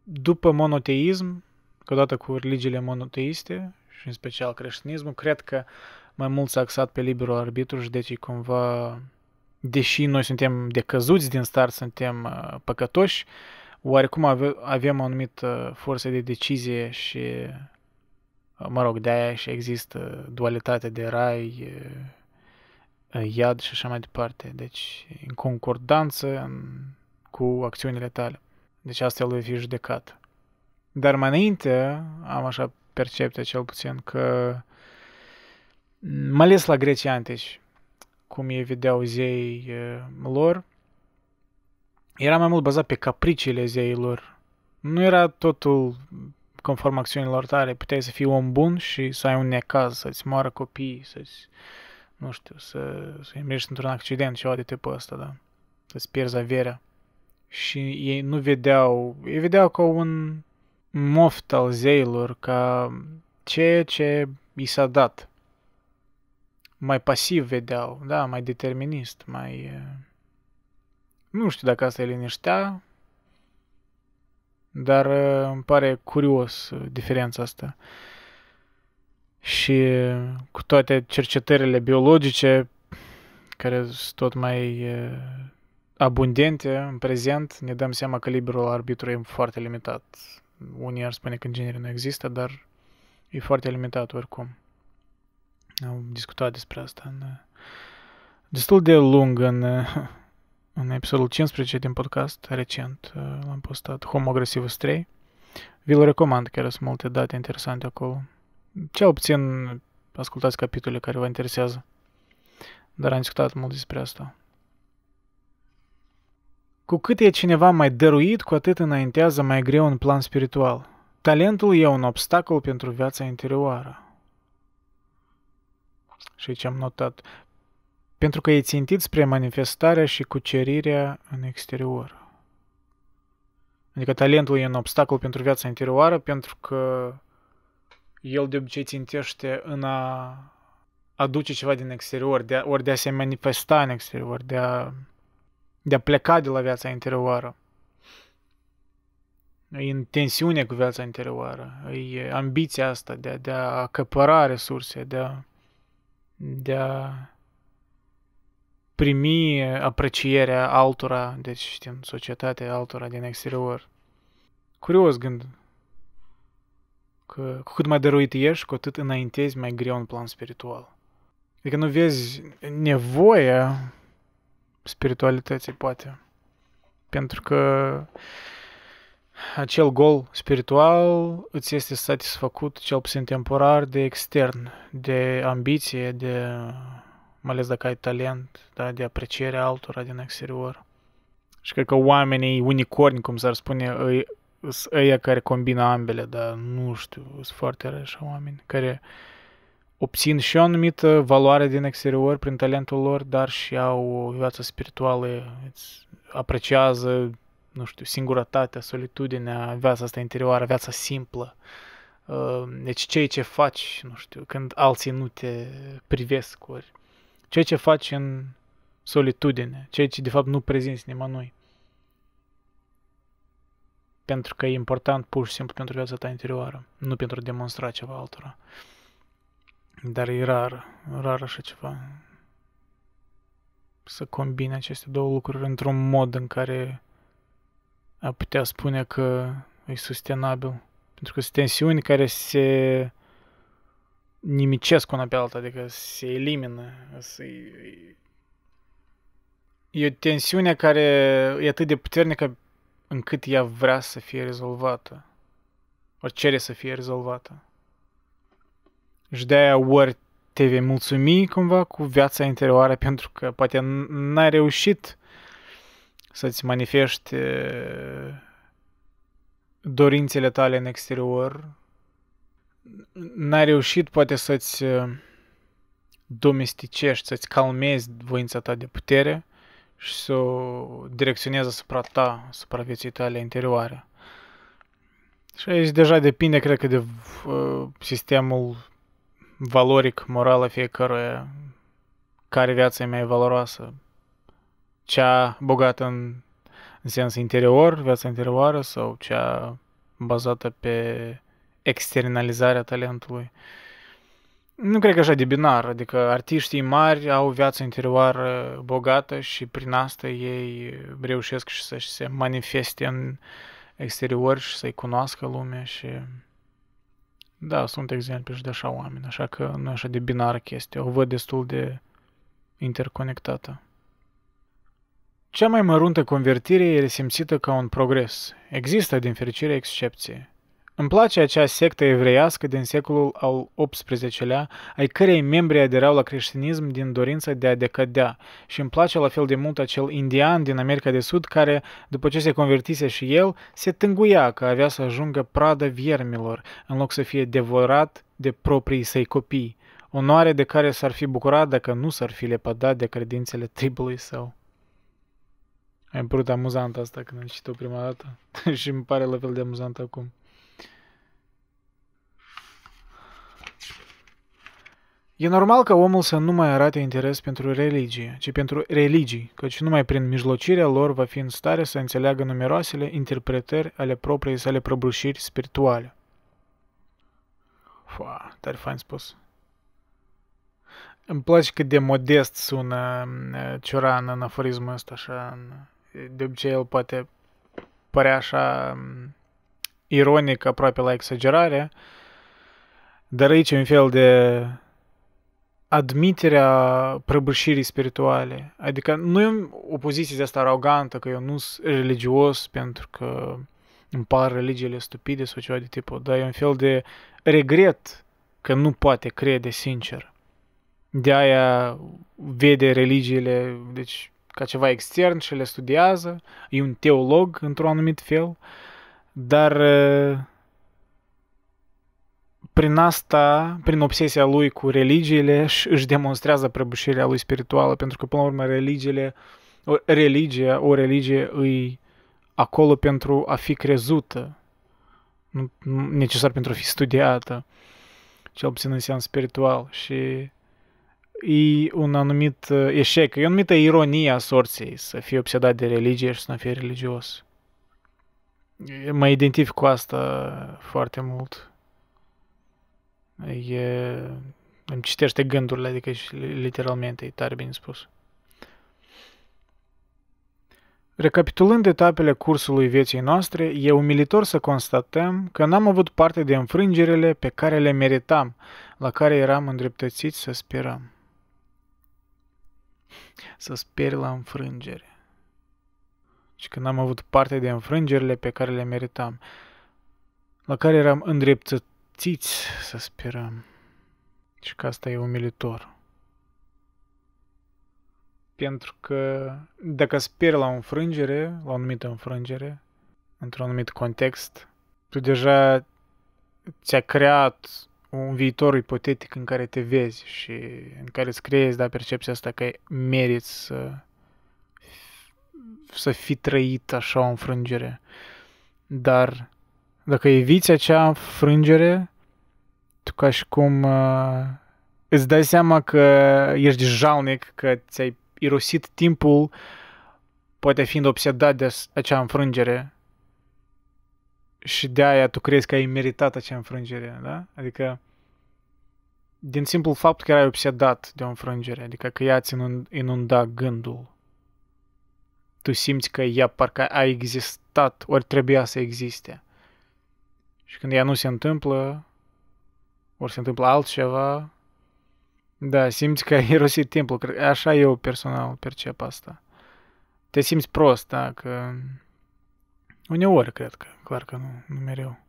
după monoteism, că odată cu religiile monoteiste și în special creștinismul, cred că mai mult s-a axat pe liberul arbitru și deci cumva, deși noi suntem decăzuți din start, suntem uh, păcătoși, oarecum ave- avem o anumită forță de decizie și, uh, mă rog, de aia și există dualitatea de rai, uh, Uh, iad și așa mai departe. Deci, în concordanță cu acțiunile tale. Deci asta el va fi judecat. Dar mai înainte am așa percepția cel puțin că mai ales la grecii antici, cum ei vedeau zeii uh, lor, era mai mult bazat pe capriciile zeilor. Nu era totul conform acțiunilor tale. Puteai să fii om bun și să ai un necaz, să-ți moară copiii, să-ți nu știu, să, să mergi într-un accident, ceva de tipul ăsta, da? Să-ți pierzi averea. Și ei nu vedeau, ei vedeau ca un moft al zeilor, ca ceea ce i s-a dat. Mai pasiv vedeau, da, mai determinist, mai... Eh, nu știu dacă asta e liniștea, dar eh, îmi pare curios eh, diferența asta și cu toate cercetările biologice care sunt tot mai abundente în prezent, ne dăm seama că liberul arbitru e foarte limitat. Unii ar spune că inginerii nu există, dar e foarte limitat oricum. Am discutat despre asta în, destul de lung în, în episodul 15 din podcast recent. L-am postat Homo Agresivus 3. Vi-l recomand, chiar sunt multe date interesante acolo. Ce obțin ascultați capitolele care vă interesează. Dar am discutat mult despre asta. Cu cât e cineva mai dăruit, cu atât înaintează mai greu în plan spiritual. Talentul e un obstacol pentru viața interioară. Și ce am notat. Pentru că e țintit spre manifestarea și cucerirea în exterior. Adică talentul e un obstacol pentru viața interioară pentru că el de obicei țintește în a aduce ceva din exterior, de a, ori de a se manifesta în exterior, de a, de a pleca de la viața interioară. E în tensiune cu viața interioară, e ambiția asta de a, de a acăpăra resurse, de a, de a primi aprecierea altora, deci știm, societatea altora din exterior. Curios gând Că cu cât mai dăruit ești, cu atât înaintezi mai greu în plan spiritual. Adică nu vezi nevoia spiritualității, poate. Pentru că acel gol spiritual îți este satisfăcut, cel puțin temporar, de extern, de ambiție, de mai ales dacă ai talent, da, de apreciere altora din exterior. Și cred că oamenii unicorni, cum s-ar spune, îi s-aia care combină ambele, dar nu știu, sunt foarte răi așa oameni care obțin și o anumită valoare din exterior prin talentul lor, dar și au o viață spirituală, apreciază, nu știu, singurătatea, solitudinea, viața asta interioară, viața simplă. Ehm, deci ceea ce faci, nu știu, când alții nu te privesc ori, ceea ce faci în solitudine, ceea ce de fapt nu prezinți nimănui pentru că e important pur și simplu pentru viața ta interioară, nu pentru a demonstra ceva altora. Dar e rar, rar așa ceva. Să combine aceste două lucruri într-un mod în care a putea spune că e sustenabil. Pentru că sunt tensiuni care se nimicesc una pe alta, adică se elimină. E o tensiune care e atât de puternică încât ea vrea să fie rezolvată, O cere să fie rezolvată. Și de-aia ori te vei mulțumi cumva cu viața interioară pentru că poate n-ai reușit să-ți manifeste dorințele tale în exterior, n-ai reușit poate să-ți domesticești, să-ți calmezi voința ta de putere și să o direcționezi asupra ta, asupra vieții tale interioare. Și aici deja depinde, cred că, de uh, sistemul valoric, moral a fiecăruia, care viața e mai valoroasă. Cea bogată în, în sens interior, viața interioară, sau cea bazată pe externalizarea talentului. Uh, nu cred că așa de binar, adică artiștii mari au viață interioară bogată și prin asta ei reușesc și să se manifeste în exterior și să-i cunoască lumea și... Da, sunt exemple și de așa oameni, așa că nu așa de binară chestia, o văd destul de interconectată. Cea mai măruntă convertire e simțită ca un progres. Există, din fericire, excepție. Îmi place acea sectă evreiască din secolul al XVIII-lea, ai cărei membri aderau la creștinism din dorința de a decădea și îmi place la fel de mult acel indian din America de Sud care, după ce se convertise și el, se tânguia că avea să ajungă pradă viermilor, în loc să fie devorat de proprii săi copii, onoare de care s-ar fi bucurat dacă nu s-ar fi lepădat de credințele tribului său. Ai părut amuzant asta când am citit-o prima dată și îmi pare la fel de amuzant acum. E normal că omul să nu mai arate interes pentru religie, ci pentru religii, căci numai prin mijlocirea lor va fi în stare să înțeleagă numeroasele interpretări ale propriei sale prăbușiri spirituale. Fua, tare fain spus. Îmi place cât de modest sună mm, Cioran în aforismul ăsta, așa. De obicei el poate părea așa mm, ironic, aproape la exagerare, dar aici e un fel de admiterea prăbușirii spirituale. Adică nu e o poziție de asta arogantă că eu nu sunt religios pentru că îmi par religiile stupide sau ceva de tipul, dar e un fel de regret că nu poate crede sincer. De aia vede religiile, deci ca ceva extern și le studiază, e un teolog într-un anumit fel, dar prin asta, prin obsesia lui cu religiile, își demonstrează prăbușirea lui spirituală, pentru că, până la urmă, religiile, o religie, o religie îi acolo pentru a fi crezută, nu necesar pentru a fi studiată, cel puțin în sens spiritual. Și e un anumit uh, eșec, e o anumită ironie a sorții să fii obsedat de religie și să nu fii religios. Mă identific cu asta foarte mult. E, îmi citește gândurile, adică și literalmente, e tare bine spus. Recapitulând etapele cursului vieții noastre, e umilitor să constatăm că n-am avut parte de înfrângerile pe care le meritam, la care eram îndreptățiți să sperăm. Să speri la înfrângere. Și că n-am avut parte de înfrângerile pe care le meritam, la care eram îndreptățiți lipsiți, să sperăm. Și că asta e umilitor. Pentru că dacă speri la o înfrângere, la o anumită înfrângere, într-un anumit context, tu deja ți-a creat un viitor ipotetic în care te vezi și în care îți creezi, da, percepția asta că meriți să, să fi trăit așa o înfrângere. Dar dacă eviți acea frângere, tu ca și cum uh, îți dai seama că ești jalnic, că ți-ai irosit timpul, poate fiind obsedat de acea înfrângere. Și de aia tu crezi că ai meritat acea înfrângere, da? Adică din simplul fapt că erai obsedat de o înfrângere, adică că ea ți inunda gândul. Tu simți că ea parcă a existat, ori trebuia să existe. Și când ea nu se întâmplă, ori se întâmplă altceva, da, simți că ai irosit timpul. Așa eu personal percep asta. Te simți prost, da, că... Uneori, cred că, clar că nu, nu mereu.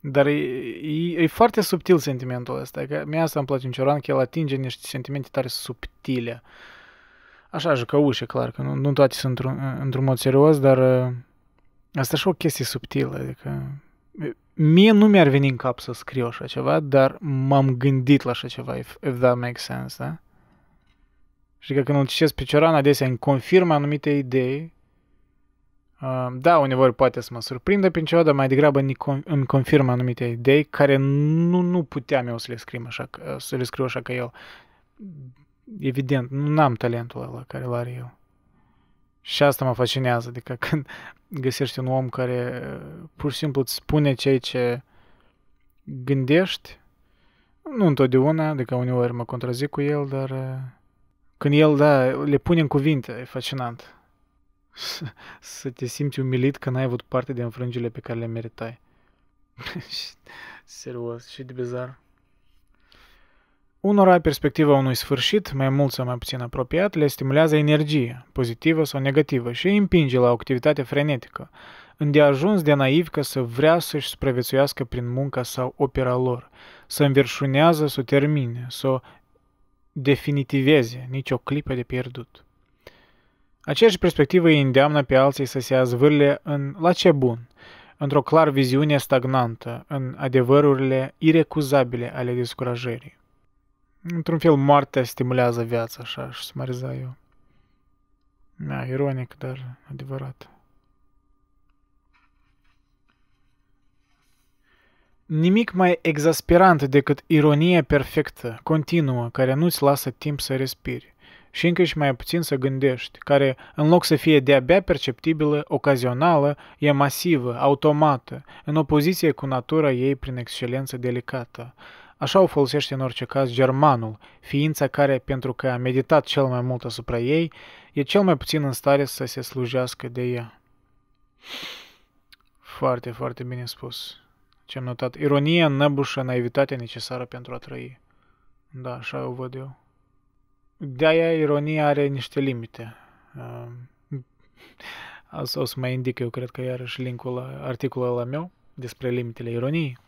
Dar e, e, e foarte subtil sentimentul ăsta. Că mie asta îmi place în Cioran, că el atinge niște sentimente tare subtile. Așa, jucăușe, clar, că nu, nu toate sunt într-un, într-un mod serios, dar ă, asta și o chestie subtilă, adică mie nu mi-ar veni în cap să scriu așa ceva, dar m-am gândit la așa ceva, if, if that makes sense, da? Și că când îl citesc pe Cioran, adesea îmi confirmă anumite idei. Da, uneori poate să mă surprindă prin ceva, dar mai degrabă îmi confirmă anumite idei care nu, nu puteam eu să le, scriu așa, să le scriu așa ca el. Evident, nu am talentul ăla care l-are eu. Și asta mă fascinează, adică când găsești un om care pur și simplu îți spune ceea ce gândești. Nu întotdeauna, adică uneori mă contrazic cu el, dar uh, când el, da, le pune în cuvinte, e fascinant. să te simți umilit că n-ai avut parte de înfrângile pe care le meritai. Serios, și de bizar. Unora, perspectiva unui sfârșit, mai mult sau mai puțin apropiat, le stimulează energie, pozitivă sau negativă, și îi împinge la o activitate frenetică, îndeajuns de naiv ca să vrea să-și supraviețuiască prin munca sau opera lor, să înverșunează, să o termine, să o definitiveze, nicio clipă de pierdut. Aceeași perspectivă îi îndeamnă pe alții să se azvârle în la ce bun, într-o clar viziune stagnantă, în adevărurile irecuzabile ale descurajării. Într-un fel, moartea stimulează viața, așa, și sumariza eu. Da, ironic, dar adevărat. Nimic mai exasperant decât ironia perfectă, continuă, care nu-ți lasă timp să respiri și încă și mai puțin să gândești, care, în loc să fie de-abia perceptibilă, ocazională, e masivă, automată, în opoziție cu natura ei prin excelență delicată. Așa o folosește în orice caz germanul, ființa care, pentru că a meditat cel mai mult asupra ei, e cel mai puțin în stare să se slujească de ea. Foarte, foarte bine spus. Ce am notat. Ironia năbușă, naivitatea necesară pentru a trăi. Da, așa o văd eu. De-aia ironia are niște limite. O să mai indic eu, cred că iarăși linkul la articolul ăla meu despre limitele ironiei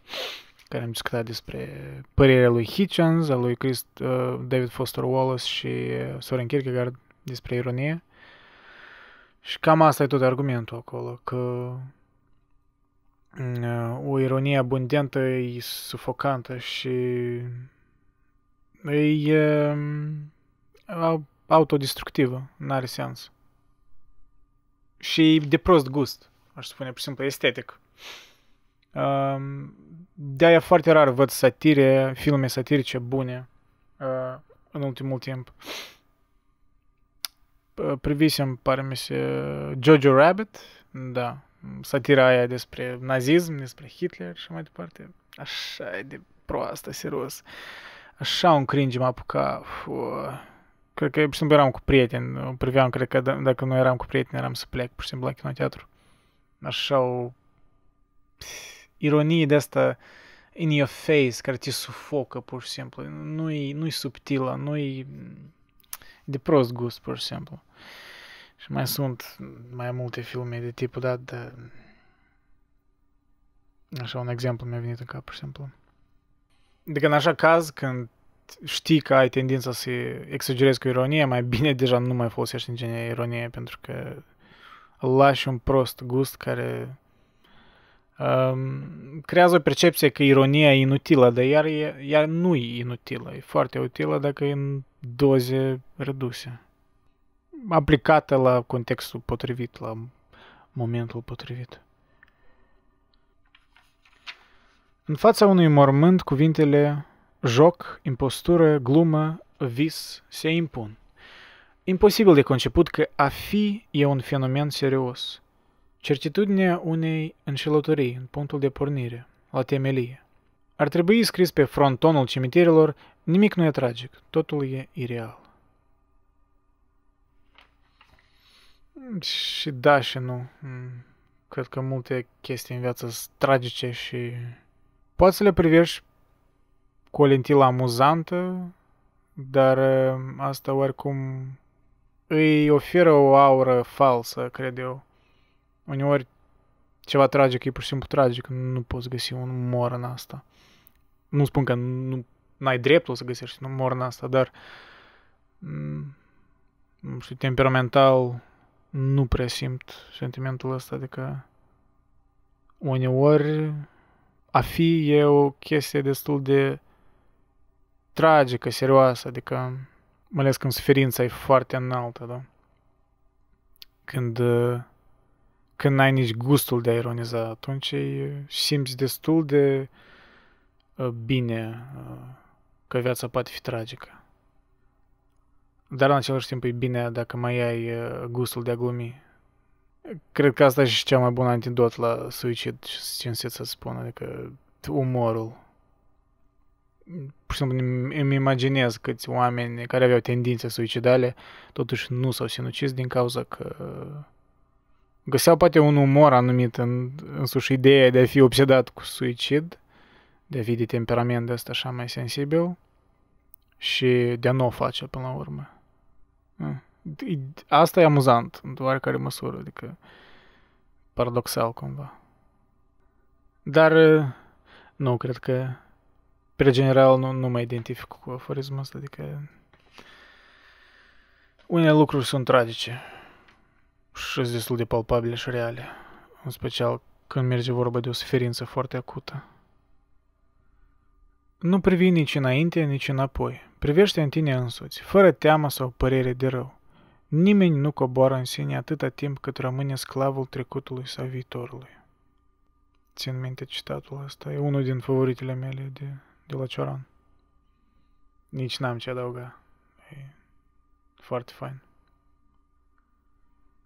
care am discutat despre părerea lui Hitchens, a lui Chris, uh, David Foster Wallace și uh, Soren Kierkegaard despre ironie. Și cam asta e tot argumentul acolo, că mm, uh, o ironie abundentă e sufocantă și e uh, autodestructivă, n-are sens. Și e de prost gust, aș spune, pur și simplu, estetic. De-aia foarte rar văd satire, filme satirice bune uh, în ultimul timp. Privisem, pare mi se, Jojo Rabbit, da, satira aia despre nazism, despre Hitler și mai departe. Așa e de proastă, serios. Așa un cringe m-a apucat. Cred că, pur și simplu, eram cu prieteni. Priveam, cred că dacă nu eram cu prieteni, eram să plec, pur și simplu, la kinoteatru. Așa o... Pff ironie de asta in your face, care te sufocă pur și simplu. Nu-i, nu-i subtilă, nu-i de prost gust pur și simplu. Și mai sunt mai multe filme de tipul dat, de... Așa un exemplu mi-a venit în cap, pur și simplu. Adică în așa caz, când știi că ai tendința să exagerezi cu ironie, mai bine deja nu mai folosești în ironie, pentru că lași un prost gust care creează o percepție că ironia e inutilă, dar iar, ea nu e inutilă, e foarte utilă dacă e în doze reduse. Aplicată la contextul potrivit, la momentul potrivit. În fața unui mormânt, cuvintele joc, impostură, glumă, vis se impun. Imposibil de conceput că a fi e un fenomen serios – Certitudinea unei înșelătorii în punctul de pornire, la temelie. Ar trebui scris pe frontonul cimitirilor, nimic nu e tragic, totul e ireal. Și da și nu. Hmm, cred că multe chestii în viață sunt tragice și... Poți să le privești cu o lentilă amuzantă, dar hmm, asta oricum îi oferă o aură falsă, cred eu. Uneori ceva tragic e pur și simplu tragic, nu poți găsi un mor în asta. Nu spun că nu ai dreptul să găsești un mor în asta, dar mm, nu știu, temperamental nu prea simt sentimentul ăsta, adică uneori a fi e o chestie destul de tragică, serioasă, adică mai ales când suferința e foarte înaltă, da? Când uh, când n-ai nici gustul de a ironiza, atunci simți destul de uh, bine uh, că viața poate fi tragică. Dar în același timp e bine dacă mai ai uh, gustul de a glumi. Cred că asta e și cea mai bună antidot la suicid, cinstit să spun, adică umorul. Pur și simplu îmi imaginez câți oameni care aveau tendințe suicidale totuși nu s-au sinucis din cauza că găseau poate un umor anumit în, însuși ideea de a fi obsedat cu suicid, de a fi de temperament de asta așa mai sensibil și de a nu o face până la urmă. Hm. Asta e amuzant, în oarecare măsură, adică paradoxal cumva. Dar nu, cred că pe general nu, nu mă identific cu aforismul ăsta, adică unele lucruri sunt tragice și destul de palpabile și reale, în special când merge vorba de o suferință foarte acută. Nu privi nici înainte, nici înapoi. Privește în tine însuți, fără teamă sau părere de rău. Nimeni nu coboară în sine atâta timp cât rămâne sclavul trecutului sau viitorului. Țin minte citatul ăsta, e unul din favoritele mele de, de la Cioran. Nici n-am ce adăuga. E foarte fain.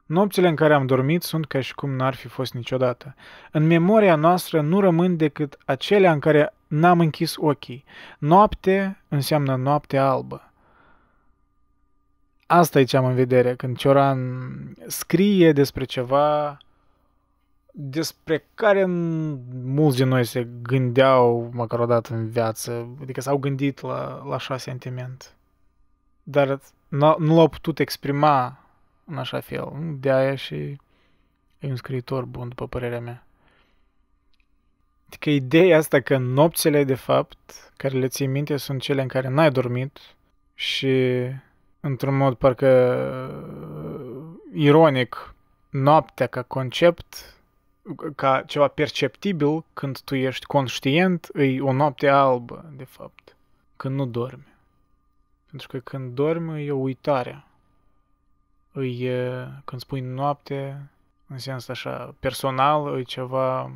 Nopțile în care am dormit sunt ca și cum n-ar fi fost niciodată. În memoria noastră nu rămân decât acelea în care n-am închis ochii. Noapte înseamnă noapte albă. Asta e ce am în vedere când Cioran scrie despre ceva despre care mulți din noi se gândeau măcar o dată în viață, adică s-au gândit la, la așa sentiment. Dar nu l-au putut exprima în așa fel. De aia și e un scriitor bun, după părerea mea. Adică ideea asta că nopțile, de fapt, care le ții minte sunt cele în care n-ai dormit și, într-un mod parcă uh, ironic, noaptea ca concept, ca ceva perceptibil când tu ești conștient, e o noapte albă, de fapt, când nu dormi. Pentru că când dormi e o uitare îi, când spui noapte, în sens așa, personal, e ceva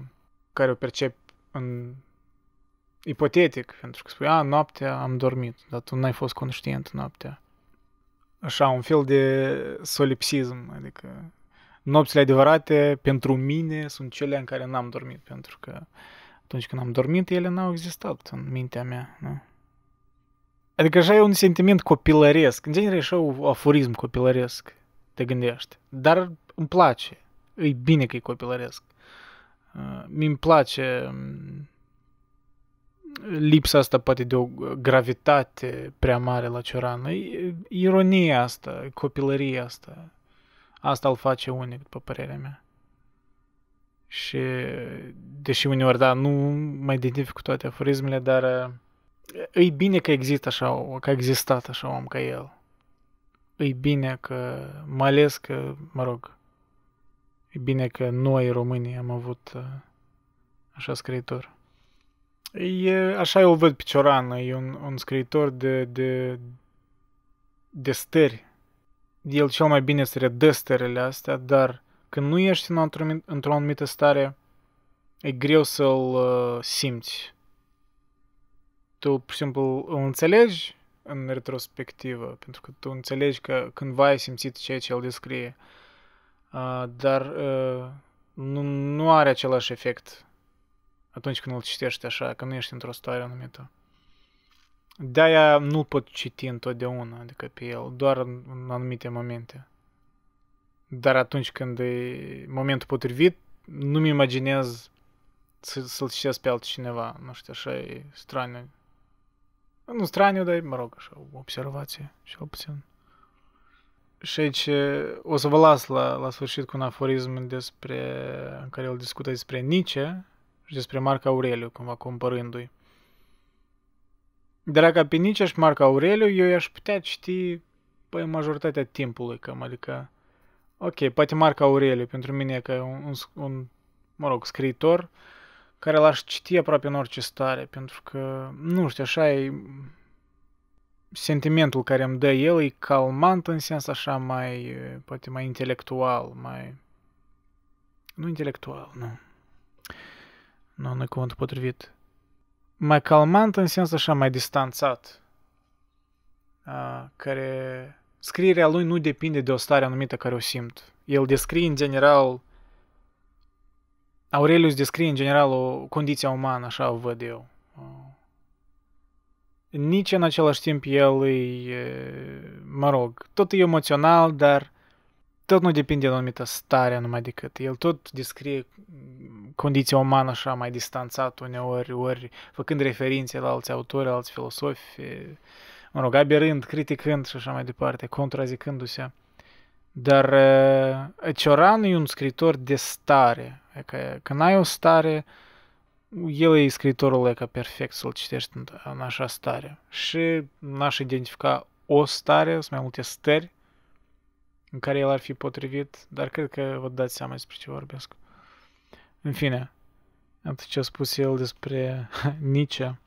care o percep în ipotetic, pentru că spui, a, noaptea am dormit, dar tu n-ai fost conștient noaptea. Așa, un fel de solipsism, adică nopțile adevărate pentru mine sunt cele în care n-am dormit, pentru că atunci când am dormit, ele n-au existat în mintea mea. Nu? Adică așa e un sentiment copilăresc, în genere așa un aforism copilăresc te gândești. Dar îmi place. E bine că e copilăresc. Uh, mi îmi place um, lipsa asta poate de o gravitate prea mare la Cioran. ironia asta, copilăria asta. Asta îl face unic, după părerea mea. Și, deși uneori, da, nu mă identific cu toate aforismele, dar uh, e bine că există așa, că a existat așa om ca el e bine că, mai ales că, mă rog, e bine că noi românii am avut uh, așa scriitor. E, așa eu văd pe Cioran, e un, un scriitor de, de, de stări. El cel mai bine se redă stările astea, dar când nu ești în într-o, într-o anumită stare, e greu să-l uh, simți. Tu, pur și simplu, îl înțelegi în retrospectivă, pentru că tu înțelegi că cândva ai simțit ceea ce el descrie, uh, dar uh, nu, nu are același efect atunci când îl citești așa, că nu ești într-o stare anumită. De-aia nu pot citi întotdeauna, adică pe el, doar în, anumite momente. Dar atunci când e momentul potrivit, nu-mi imaginez să, să-l citesc pe altcineva, nu știu, așa e straniu. Nu straniu, dar mă rog, așa, observație, cel puțin. Și aici o să vă las la, la sfârșit cu un aforism despre, în care el discută despre Nice și despre marca Aureliu, cumva cumpărându i Dar ca pe Nice și marca Aureliu, eu i-aș putea citi pe păi, majoritatea timpului, cam, adică, ok, poate marca Aureliu pentru mine e un, un, un mă rog, scriitor, uh, care l-aș citi aproape în orice stare, pentru că, nu știu, așa e... Sentimentul care îmi dă el e calmant în sens așa mai, poate mai intelectual, mai... Nu intelectual, nu. Nu, nu i cuvântul potrivit. Mai calmant în sens așa mai distanțat. A, care... Scrierea lui nu depinde de o stare anumită care o simt. El descrie în general Aurelius descrie în general o condiție umană, așa o văd eu. Nici în același timp el e, mă rog, tot e emoțional, dar tot nu depinde de o anumită stare numai decât. El tot descrie condiția umană așa mai distanțat uneori, ori făcând referințe la alți autori, la alți filosofi, mă rog, aberând, criticând și așa mai departe, contrazicându-se. Dar Cioran e un scritor de stare, Că, n ai o stare, el e scriitorul e ca perfect să-l citești în, în așa stare. Și n-aș identifica o stare, sunt mai multe stări în care el ar fi potrivit, dar cred că vă dați seama despre ce vorbesc. În fine, atât ce a spus el despre Nietzsche.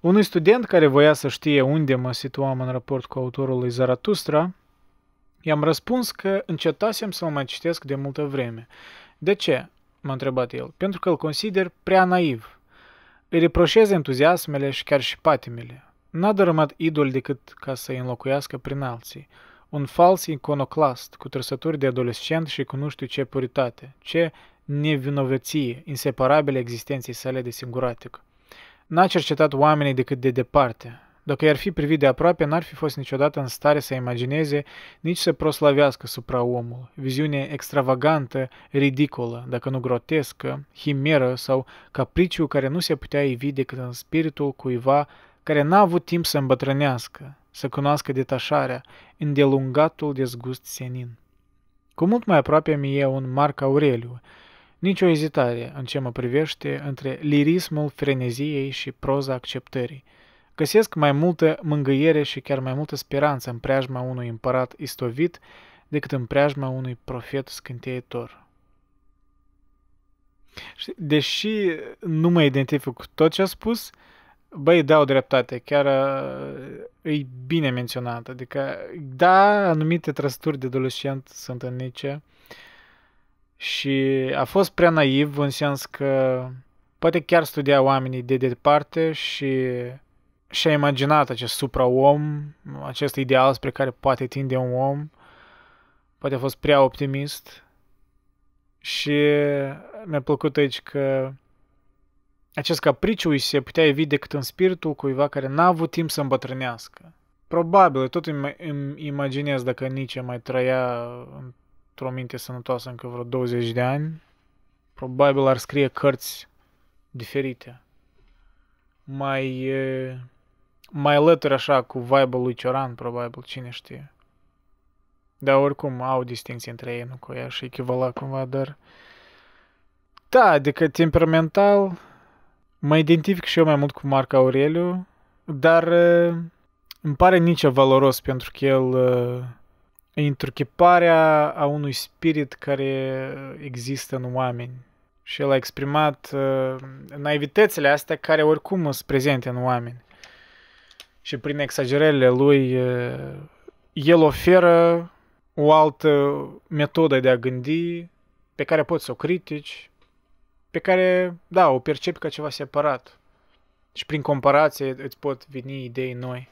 Unui student care voia să știe unde mă situam în raport cu autorul lui Zaratustra, i-am răspuns că încetasem să-l mai citesc de multă vreme de ce? m-a întrebat el. Pentru că îl consider prea naiv. Îi reproșez entuziasmele și chiar și patimile. N-a dărâmat idol decât ca să i înlocuiască prin alții. Un fals iconoclast cu trăsături de adolescent și cu nu știu ce puritate, ce nevinovăție inseparabile existenței sale de singuratic. N-a cercetat oamenii decât de departe, dacă i-ar fi privit de aproape, n-ar fi fost niciodată în stare să imagineze, nici să proslavească supraomul, viziune extravagantă, ridicolă, dacă nu grotescă, himeră sau capriciu care nu se putea ivi decât în spiritul cuiva care n-a avut timp să îmbătrânească, să cunoască detașarea, îndelungatul dezgust senin. Cu mult mai aproape mi e un Marc Aureliu, nicio ezitare în ce mă privește între lirismul freneziei și proza acceptării – găsesc mai multă mângâiere și chiar mai multă speranță în preajma unui împărat istovit decât în preajma unui profet scânteitor. Deși nu mă identific cu tot ce a spus, băi, dau da, dreptate, chiar uh, e bine menționat. Adică, da, anumite trăsături de adolescent sunt în nice și a fost prea naiv în sens că poate chiar studia oamenii de departe și și-a imaginat acest supra om acest ideal spre care poate tinde un om, poate a fost prea optimist și mi-a plăcut aici că acest capriciu se putea evi decât în spiritul cuiva care n-a avut timp să îmbătrânească. Probabil, tot îmi, îmi imaginez dacă Nietzsche mai trăia într-o minte sănătoasă încă vreo 20 de ani, probabil ar scrie cărți diferite, mai mai lături așa cu vibe lui Cioran, probabil, cine știe. Dar oricum au distinție între ei, nu cu ea și echivala cumva, dar... Da, adică temperamental, mă identific și eu mai mult cu Marc Aureliu, dar uh, îmi pare nici valoros pentru că el e uh, întruchiparea a unui spirit care există în oameni. Și el a exprimat uh, naivitățile astea care oricum sunt prezente în oameni și prin exagerările lui, el oferă o altă metodă de a gândi pe care poți să o critici, pe care, da, o percepi ca ceva separat. Și prin comparație îți pot veni idei noi.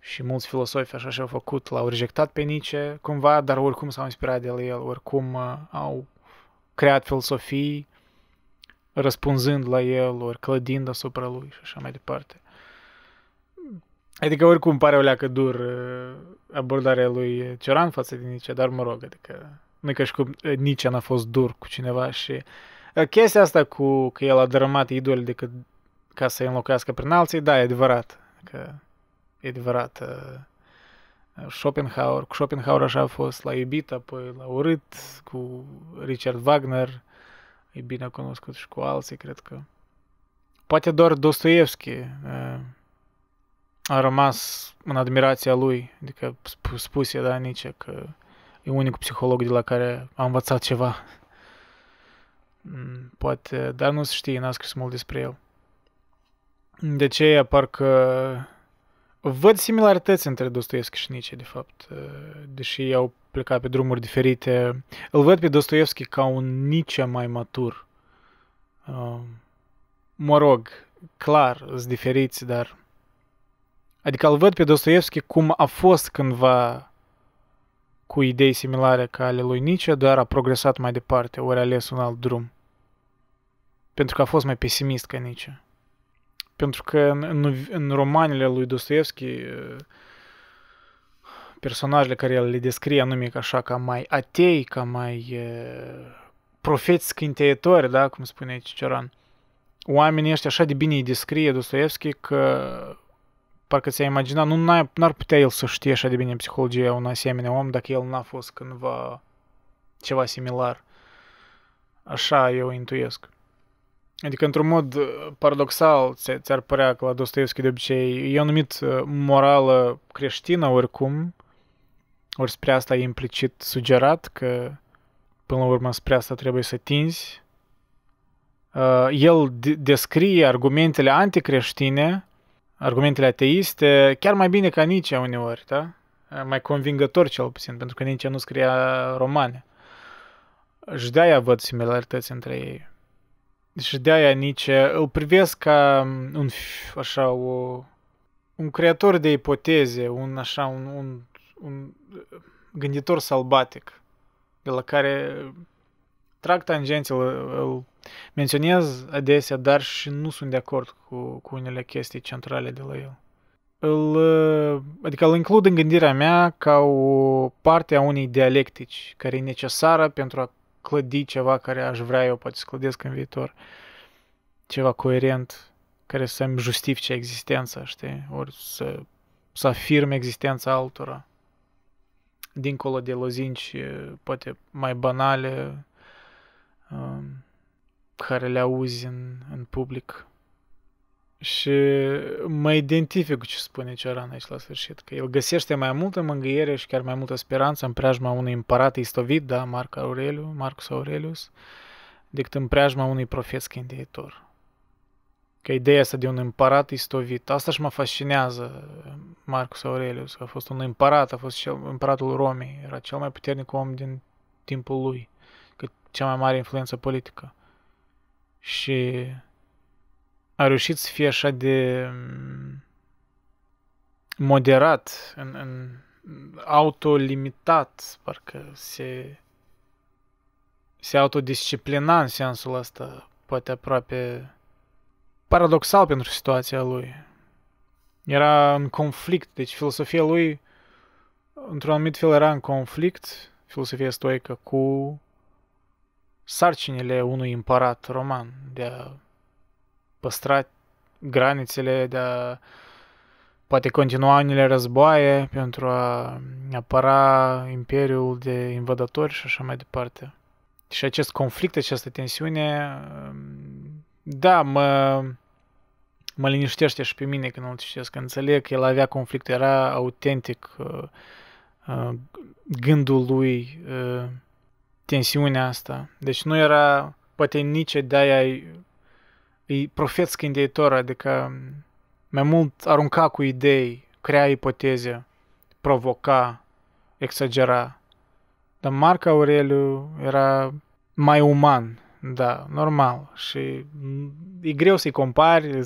Și mulți filosofi așa și-au făcut, l-au rejectat pe Nietzsche cumva, dar oricum s-au inspirat de la el, oricum uh, au creat filosofii răspunzând la el, ori clădind asupra lui și așa mai departe. Adică oricum pare o leacă dur uh, abordarea lui Cioran față de Nice, dar mă rog, adică nu că și cum uh, Nice n-a fost dur cu cineva și uh, chestia asta cu că el a dărâmat idolii decât ca să înlocuiască prin alții, da, e adevărat. Că e adevărat. Schopenhauer, cu Schopenhauer așa a fost, la iubit, apoi l-a urât, cu Richard Wagner, e bine cunoscut și cu alții, cred că. Poate doar Dostoevski, a rămas în admirația lui, adică spuse, da, nici că e unicul psiholog de la care a învățat ceva. Mm, poate, dar nu se știe, n-a scris mult despre el. De ce e parcă văd similarități între Dostoevski și Nietzsche, de fapt, ă, deși au plecat pe drumuri diferite. Îl văd pe Dostoevski ca un Nietzsche mai matur. Ă, mă rog, clar, sunt diferiți, dar Adică îl văd pe Dostoevski cum a fost cândva cu idei similare ca ale lui Nietzsche, dar a progresat mai departe, ori a ales un alt drum. Pentru că a fost mai pesimist ca Nietzsche. Pentru că în, în, în romanele lui Dostoevski uh, personajele care el le descrie anume ca așa, ca mai atei, ca mai uh, profeți scânteitori, da, cum spune Ciceran, oamenii ăștia așa de bine îi descrie Dostoevski că parcă ți-ai imaginat, nu n-ar putea el să știe așa de bine psihologia un asemenea om dacă el n-a fost cândva ceva similar. Așa eu intuiesc. Adică, într-un mod uh, paradoxal, ți-ar părea că la Dostoevski de obicei e o numit uh, morală creștină oricum, ori spre asta e implicit sugerat că până la urmă spre asta trebuie să tinzi. Uh, el descrie argumentele anticreștine argumentele ateiste, chiar mai bine ca Nietzsche uneori, da? Mai convingător cel puțin, pentru că Nietzsche nu scria romane. Și de-aia văd similarități între ei. Și de-aia Nietzsche îl privesc ca un, așa, o, un creator de ipoteze, un așa, un, un, un gânditor salbatic, de la care trag tangențele, îl menționez adesea, dar și nu sunt de acord cu, cu unele chestii centrale de la el. Îl, uh, adică îl includ în gândirea mea ca o parte a unei dialectici care e necesară pentru a clădi ceva care aș vrea eu poate să clădesc în viitor. Ceva coerent care să-mi justifice existența, știi? Ori să, să afirme existența altora. Dincolo de lozinci uh, poate mai banale, Um, care le auzi în, în public. Și mă identific cu ce spune Cioran aici la sfârșit, că el găsește mai multă mângâiere și chiar mai multă speranță în preajma unui împărat istovit, da, Marc Aureliu, Marcus Aurelius, decât în preajma unui profet scândeitor. Că ideea asta de un împărat istovit, asta și mă fascinează Marcus Aurelius, că a fost un împărat, a fost cel, împăratul Romei, era cel mai puternic om din timpul lui cea mai mare influență politică. Și a reușit să fie așa de mm, moderat, în, în autolimitat, parcă se, se autodisciplina în sensul ăsta, poate aproape paradoxal pentru situația lui. Era în conflict, deci filosofia lui într-un anumit fel era în conflict, filosofia stoică, cu sarcinile unui împărat roman de a păstra granițele, de a poate continua unele războaie pentru a apăra imperiul de invadatori și așa mai departe. Și acest conflict, această tensiune, da, mă, mă liniștește și pe mine când îl citesc. Înțeleg că el avea conflict, era autentic uh, uh, gândul lui uh, tensiunea asta. Deci nu era, poate nici de-aia e profet scândeitor, adică mai mult arunca cu idei, crea ipoteze, provoca, exagera. Dar Marc Aureliu era mai uman, da, normal. Și e greu să-i compari,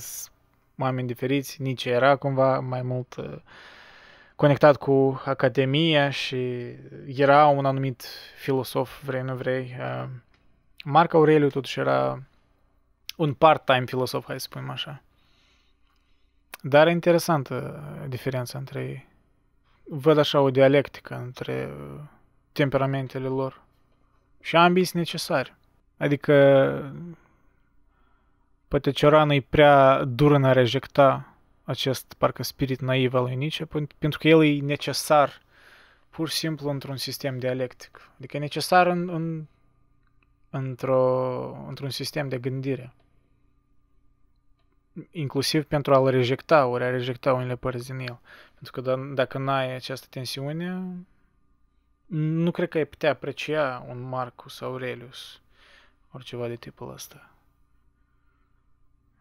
oameni diferiți, nici era cumva mai mult uh, conectat cu Academia și era un anumit filosof, vrei nu vrei. Uh, Marc Aureliu totuși era un part-time filosof, hai să spunem așa. Dar e interesantă diferența între ei. Văd așa o dialectică între temperamentele lor. Și ambii sunt necesari. Adică poate Cioran e prea dur în a rejecta acest parcă spirit naiv al lui Nietzsche, pentru că el e necesar pur și simplu într-un sistem dialectic. Adică e necesar în, în, într-o, într-un sistem de gândire. Inclusiv pentru a-l rejecta, ori a rejecta unele părți din el. Pentru că d-a, dacă n-ai această tensiune, nu cred că ai putea aprecia un Marcus Aurelius, oriceva de tipul ăsta.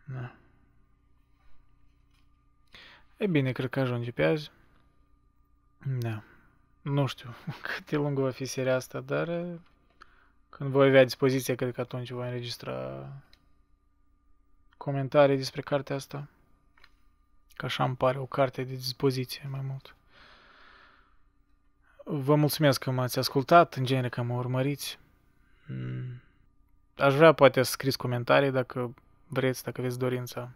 Da. E bine, cred că ajunge pe azi. Da. Nu știu cât de lungă va fi seria asta, dar când voi avea dispoziție, cred că atunci voi înregistra comentarii despre cartea asta. Că așa îmi pare o carte de dispoziție mai mult. Vă mulțumesc că m-ați ascultat, în genere că mă urmăriți. Mm. Aș vrea poate să scriți comentarii dacă vreți, dacă aveți dorința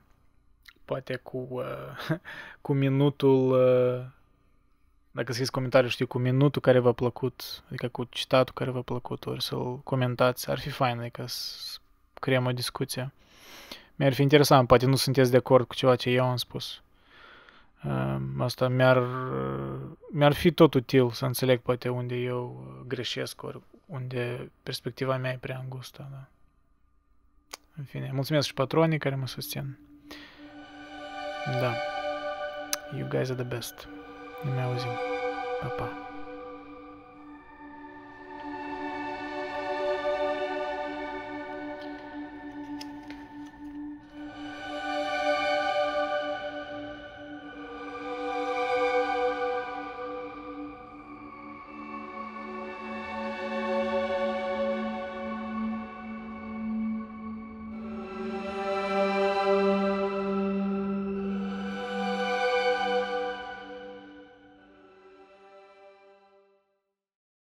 poate cu, uh, cu minutul, uh, dacă scrieți comentariu, știu, cu minutul care v-a plăcut, adică cu citatul care v-a plăcut, ori să-l comentați, ar fi fain, adică să creăm o discuție. Mi-ar fi interesant, poate nu sunteți de acord cu ceva ce eu am spus. Uh, asta mi-ar, mi-ar fi tot util să înțeleg poate unde eu greșesc, ori unde perspectiva mea e prea îngustă, da. În fine, mulțumesc și patronii care mă susțin. Да. You guys are the best. Amazing. Papa.